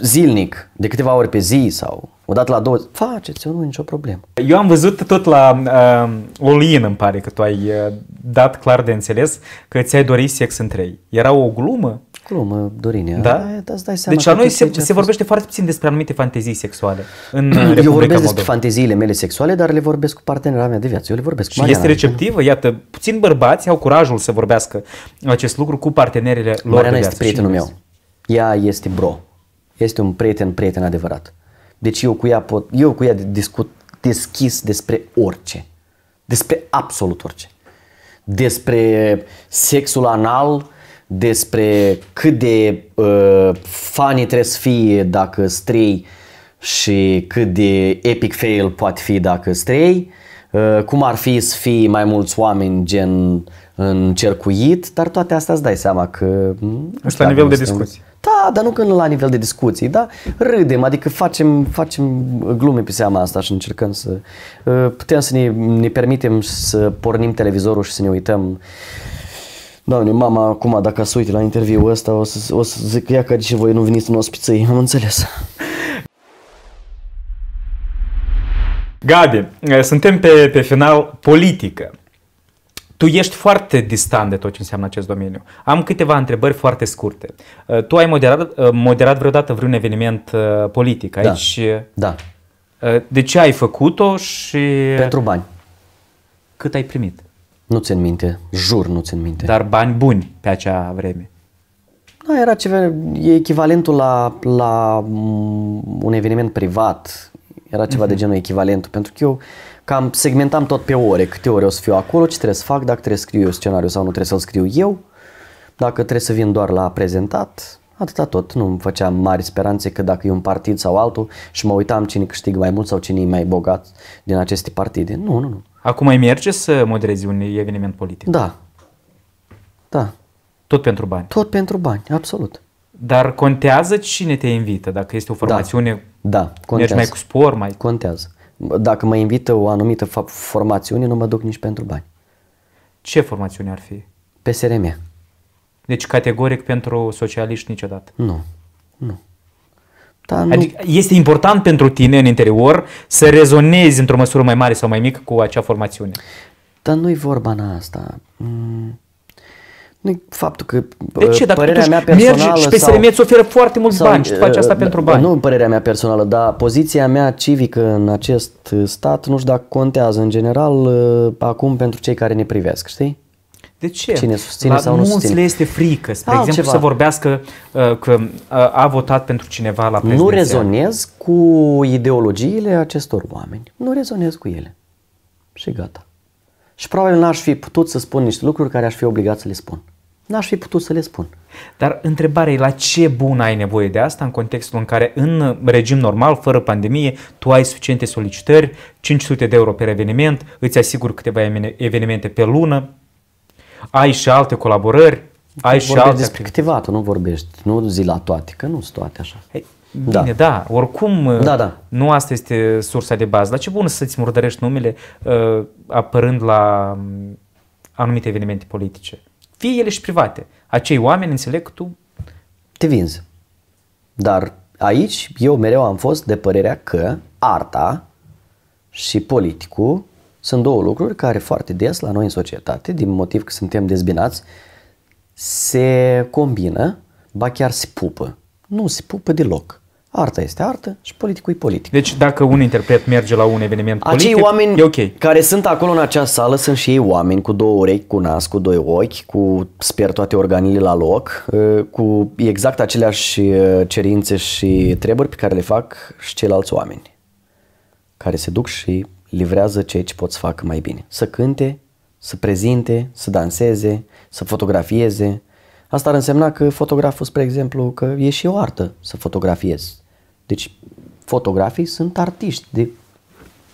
zilnic, de câteva ori pe zi sau o dată la două, faceți-o, nu e nicio problemă. Eu am văzut tot la uh, Olin, îmi pare că tu ai uh, dat clar de înțeles că ți-ai dorit sex între ei. Era o glumă? Glumă, Dorine. Da? da dai deci seama deci la noi se, se vorbește foarte puțin despre anumite fantezii sexuale. În uh, Eu Republica vorbesc Moldova. despre fanteziile mele sexuale, dar le vorbesc cu partenera mea de viață. Eu le vorbesc cu Și Mariana este receptivă? Mea. Iată, puțin bărbați au curajul să vorbească acest lucru cu partenerele lor Mariana de viață. este prietenul meu. Ea este bro este un prieten, prieten adevărat. Deci eu cu ea, pot, eu cu ea discut deschis despre orice. Despre absolut orice. Despre sexul anal, despre cât de uh, funny trebuie să fie dacă strei și cât de epic fail poate fi dacă strei, uh, cum ar fi să fii mai mulți oameni gen încercuit, dar toate astea îți dai seama că... Mm, Asta la nivel de discuții. Da, dar nu când la nivel de discuții, da? Râdem, adică facem, facem glume pe seama asta și încercăm să... Uh, putem să ne, ne permitem să pornim televizorul și să ne uităm Doamne, mama acum dacă se uite la interviul ăsta o să, o să zic ia că și voi nu veniți în ospiței, am înțeles. Gabi, eh, suntem pe, pe final politică. Tu ești foarte distant de tot ce înseamnă acest domeniu. Am câteva întrebări foarte scurte. Uh, tu ai moderat, uh, moderat vreodată vreun eveniment uh, politic da. aici? Da. da. De ce ai făcut-o și... Pentru bani. Cât ai primit? Nu țin minte, jur nu țin minte. Dar bani buni pe acea vreme. Da, era ceva, e echivalentul la, la mm, un eveniment privat. Era ceva uh-huh. de mhm. genul echivalentul, pentru că eu cam segmentam tot pe ore, câte ore o să fiu acolo, ce trebuie să fac, dacă trebuie să scriu eu scenariu sau nu trebuie să-l scriu eu, dacă trebuie să vin doar la prezentat, atâta tot. Nu îmi făceam mari speranțe că dacă e un partid sau altul și mă uitam cine câștigă mai mult sau cine e mai bogat din aceste partide. Nu, nu, nu. Acum mai merge să moderezi un eveniment politic? Da. Da. Tot pentru bani? Tot pentru bani, absolut. Dar contează cine te invită, dacă este o da. formațiune? Da, da contează. Mergi mai cu spor, mai... Contează dacă mă invită o anumită formațiune, nu mă duc nici pentru bani. Ce formațiune ar fi? PSRM. Deci categoric pentru socialiști niciodată? Nu, nu. Da, nu... Adică este important pentru tine în interior să rezonezi într-o măsură mai mare sau mai mică cu acea formațiune. Dar nu-i vorba în asta. Mm. Faptul că de ce? Uh, dacă părerea mea personală și pe sau, îți oferă foarte mulți sau, bani și faci asta uh, pentru bani. Nu părerea mea personală, dar poziția mea civică în acest stat nu știu dacă contează în general uh, acum pentru cei care ne privesc, știi? De ce? Cine susține La sau nu susține. le este frică, spre Altceva. exemplu, să vorbească uh, că a votat pentru cineva la prezidențial. Nu rezonez cu ideologiile acestor oameni. Nu rezonez cu ele. Și gata. Și probabil n-aș fi putut să spun niște lucruri care aș fi obligat să le spun. N-aș fi putut să le spun. Dar întrebarea e la ce bun ai nevoie de asta în contextul în care în regim normal, fără pandemie, tu ai suficiente solicitări, 500 de euro pe eveniment, îți asigur câteva evenimente pe lună, ai și alte colaborări, ai și alte... despre câteva, tu nu vorbești, nu zi la toate, că nu sunt toate așa. Hey. Da. Bine, da. da, oricum da, da. nu asta este sursa de bază. La ce bun să-ți murdărești numele uh, apărând la um, anumite evenimente politice? fie ele și private. Acei oameni înțeleg că tu... Te vinzi. Dar aici eu mereu am fost de părerea că arta și politicul sunt două lucruri care foarte des la noi în societate, din motiv că suntem dezbinați, se combină, ba chiar se pupă. Nu se pupă deloc. Arta este artă și politicul e politic. Deci dacă un interpret merge la un eveniment Acei politic, oameni e ok. care sunt acolo în acea sală sunt și ei oameni cu două urechi, cu nas, cu doi ochi, cu sper toate organele la loc, ă, cu exact aceleași ă, cerințe și treburi pe care le fac și ceilalți oameni care se duc și livrează ceea ce pot să facă mai bine. Să cânte, să prezinte, să danseze, să fotografieze. Asta ar însemna că fotograful, spre exemplu, că e și o artă să fotografiezi deci fotografii sunt artiști de,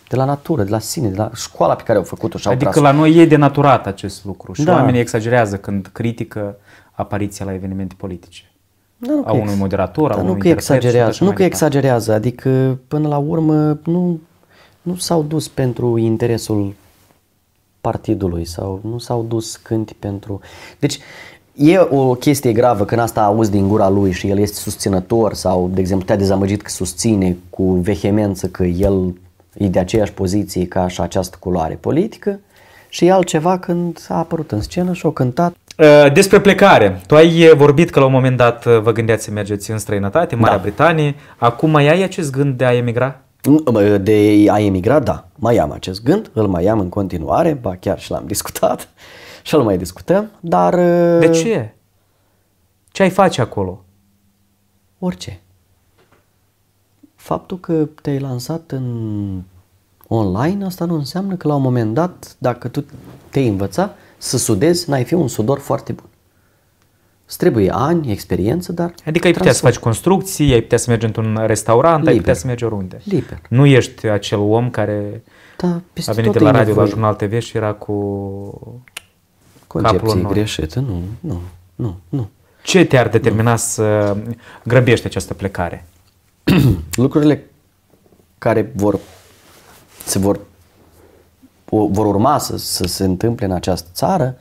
de la natură, de la sine, de la școala pe care au făcut-o și Adică tras-o. la noi e de naturat acest lucru și da. oamenii exagerează când critică apariția la evenimente politice. Da, nu a unui ex... moderator, da, a unui Nu că exagerează, nu că exagerează, adică până la urmă nu, nu s-au dus pentru interesul partidului sau nu s-au dus cânti pentru... Deci e o chestie gravă când asta auzi din gura lui și el este susținător sau, de exemplu, te-a dezamăgit că susține cu vehemență că el e de aceeași poziție ca și această culoare politică și e altceva când a apărut în scenă și o cântat. Uh, despre plecare. Tu ai vorbit că la un moment dat uh, vă gândeați să mergeți în străinătate, în Marea da. Britanie. Acum mai ai acest gând de a emigra? Uh, de a emigra, da. Mai am acest gând, îl mai am în continuare, ba chiar și l-am discutat. Uh, și nu mai discutăm, dar... De uh, ce? Ce ai face acolo? Orice. Faptul că te-ai lansat în online, asta nu înseamnă că la un moment dat, dacă tu te-ai învăța să sudezi, n-ai fi un sudor foarte bun. Îți trebuie ani, experiență, dar... Adică ai putea să faci construcții, ai putea să mergi într-un restaurant, Liber. ai putea să mergi oriunde. Liber. Nu ești acel om care da, a venit de la radio, la Jurnal TV și era cu Concepție greșită, nu, nu, nu, nu. Ce te-ar determina nu. să grăbești această plecare? Lucrurile care vor se vor, vor urma să, să se întâmple în această țară,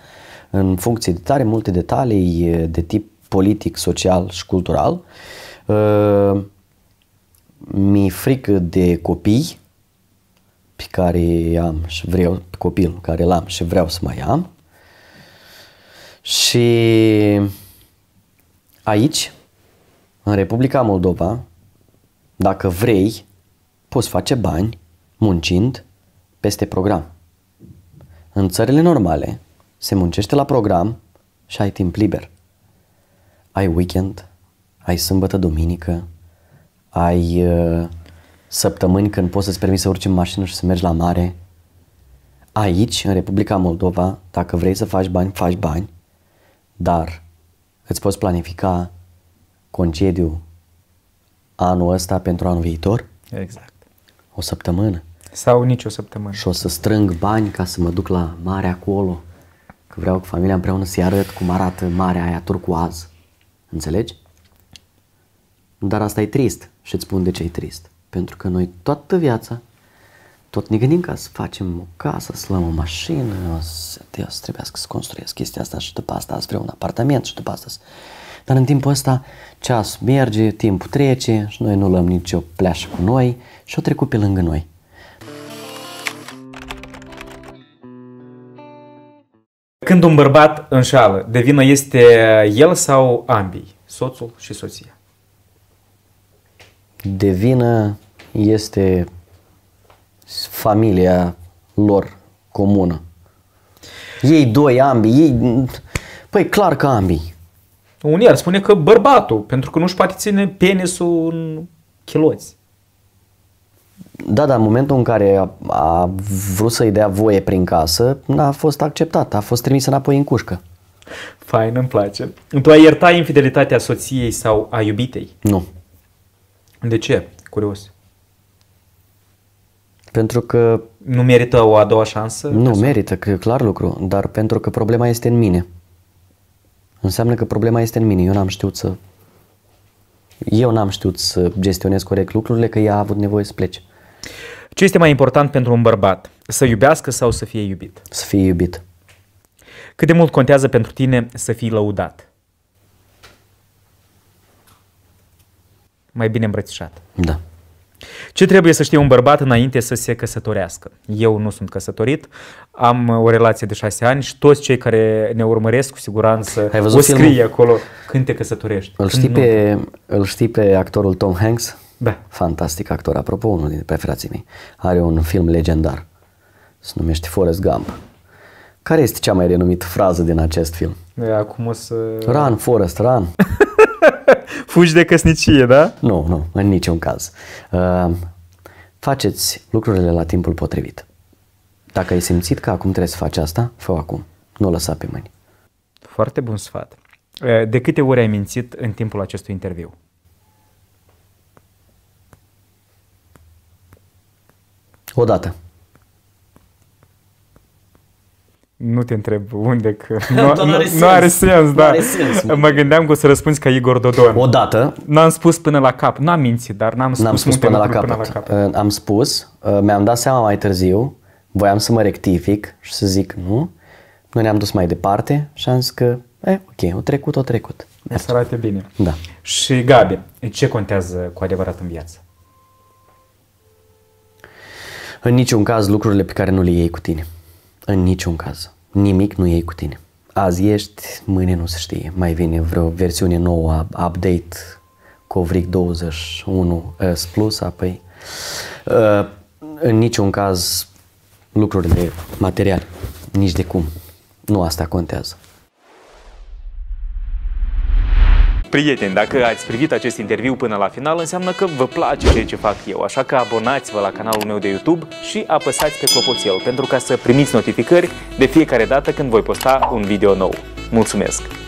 în funcție de tare multe detalii de tip politic, social și cultural. Uh, mi-e frică de copii pe care am și vreau, copil care l-am și vreau să mai am. Și aici, în Republica Moldova, dacă vrei, poți face bani muncind peste program. În țările normale se muncește la program și ai timp liber. Ai weekend, ai sâmbătă, duminică, ai uh, săptămâni când poți să-ți permiți să urci în mașină și să mergi la mare. Aici, în Republica Moldova, dacă vrei să faci bani, faci bani dar îți poți planifica concediu anul ăsta pentru anul viitor? Exact. O săptămână. Sau nici o săptămână. Și o să strâng bani ca să mă duc la mare acolo. Că vreau cu familia împreună să-i arăt cum arată marea aia turcoaz. Înțelegi? Dar asta e trist și îți spun de ce e trist. Pentru că noi toată viața tot ne gândim ca să facem o casă, să luăm o mașină, o să, o să trebuiască să construiesc chestia asta și după asta să vreau un apartament și după asta Dar în timpul ăsta ceas merge, timpul trece și noi nu luăm nicio pleașă cu noi și o trecut pe lângă noi. Când un bărbat înșală, de vină este el sau ambii, soțul și soția? De vină este familia lor comună. Ei doi, ambii, ei... Păi clar că ambii. Unii ar spune că bărbatul, pentru că nu-și poate ține penisul în chiloți. Da, dar în momentul în care a, a vrut să-i dea voie prin casă, n-a fost acceptat, a fost trimis înapoi în cușcă. Fain, îmi place. Tu ai iertat infidelitatea soției sau a iubitei? Nu. De ce? Curios. Pentru că... Nu merită o a doua șansă? Nu, persoană? merită, că e clar lucru, dar pentru că problema este în mine. Înseamnă că problema este în mine. Eu n-am știut să... Eu n-am știut să gestionez corect lucrurile, că ea a avut nevoie să plece. Ce este mai important pentru un bărbat? Să iubească sau să fie iubit? Să fie iubit. Cât de mult contează pentru tine să fii lăudat? Mai bine îmbrățișat. Da. Ce trebuie să știe un bărbat înainte să se căsătorească? Eu nu sunt căsătorit, am uh, o relație de șase ani și toți cei care ne urmăresc cu siguranță Ai văzut o scrie filmul? acolo când te căsătorești. Îl știi, pe, îl știi pe actorul Tom Hanks? Da. Fantastic actor, apropo, unul dintre preferații mei. Are un film legendar, se numește Forrest Gump. Care este cea mai renumită frază din acest film? Acum o să... Run, Forrest, run! Fugi de căsnicie, da? Nu, nu, în niciun caz. Uh, faceți lucrurile la timpul potrivit. Dacă ai simțit că acum trebuie să faci asta, fă acum. Nu lăsa pe mâini. Foarte bun sfat. Uh, de câte ori ai mințit în timpul acestui interviu? Odată. nu te întreb unde, că nu, nu, are, sens. nu da. are sens, da. Nu are sens, mă. mă gândeam că o să răspunzi ca Igor Dodon. Odată. N-am spus până la cap, n-am mințit, dar n-am spus, n-am spus până, la capăt. până la Uh, Am spus, uh, mi-am dat seama mai târziu, voiam să mă rectific și să zic nu. nu ne-am dus mai departe și am zis că, e, eh, ok, o trecut, o trecut. O să arate bine. Da. Și Gabi, ce contează cu adevărat în viață? În niciun caz lucrurile pe care nu le iei cu tine. În niciun caz. Nimic nu iei cu tine. Azi ești, mâine nu se știe. Mai vine vreo versiune nouă, update, Covric 21 S Plus, apoi uh, în niciun caz lucruri de material, nici de cum. Nu asta contează. Prieteni, dacă ați privit acest interviu până la final, înseamnă că vă place ceea ce fac eu, așa că abonați-vă la canalul meu de YouTube și apăsați pe clopoțel pentru ca să primiți notificări de fiecare dată când voi posta un video nou. Mulțumesc!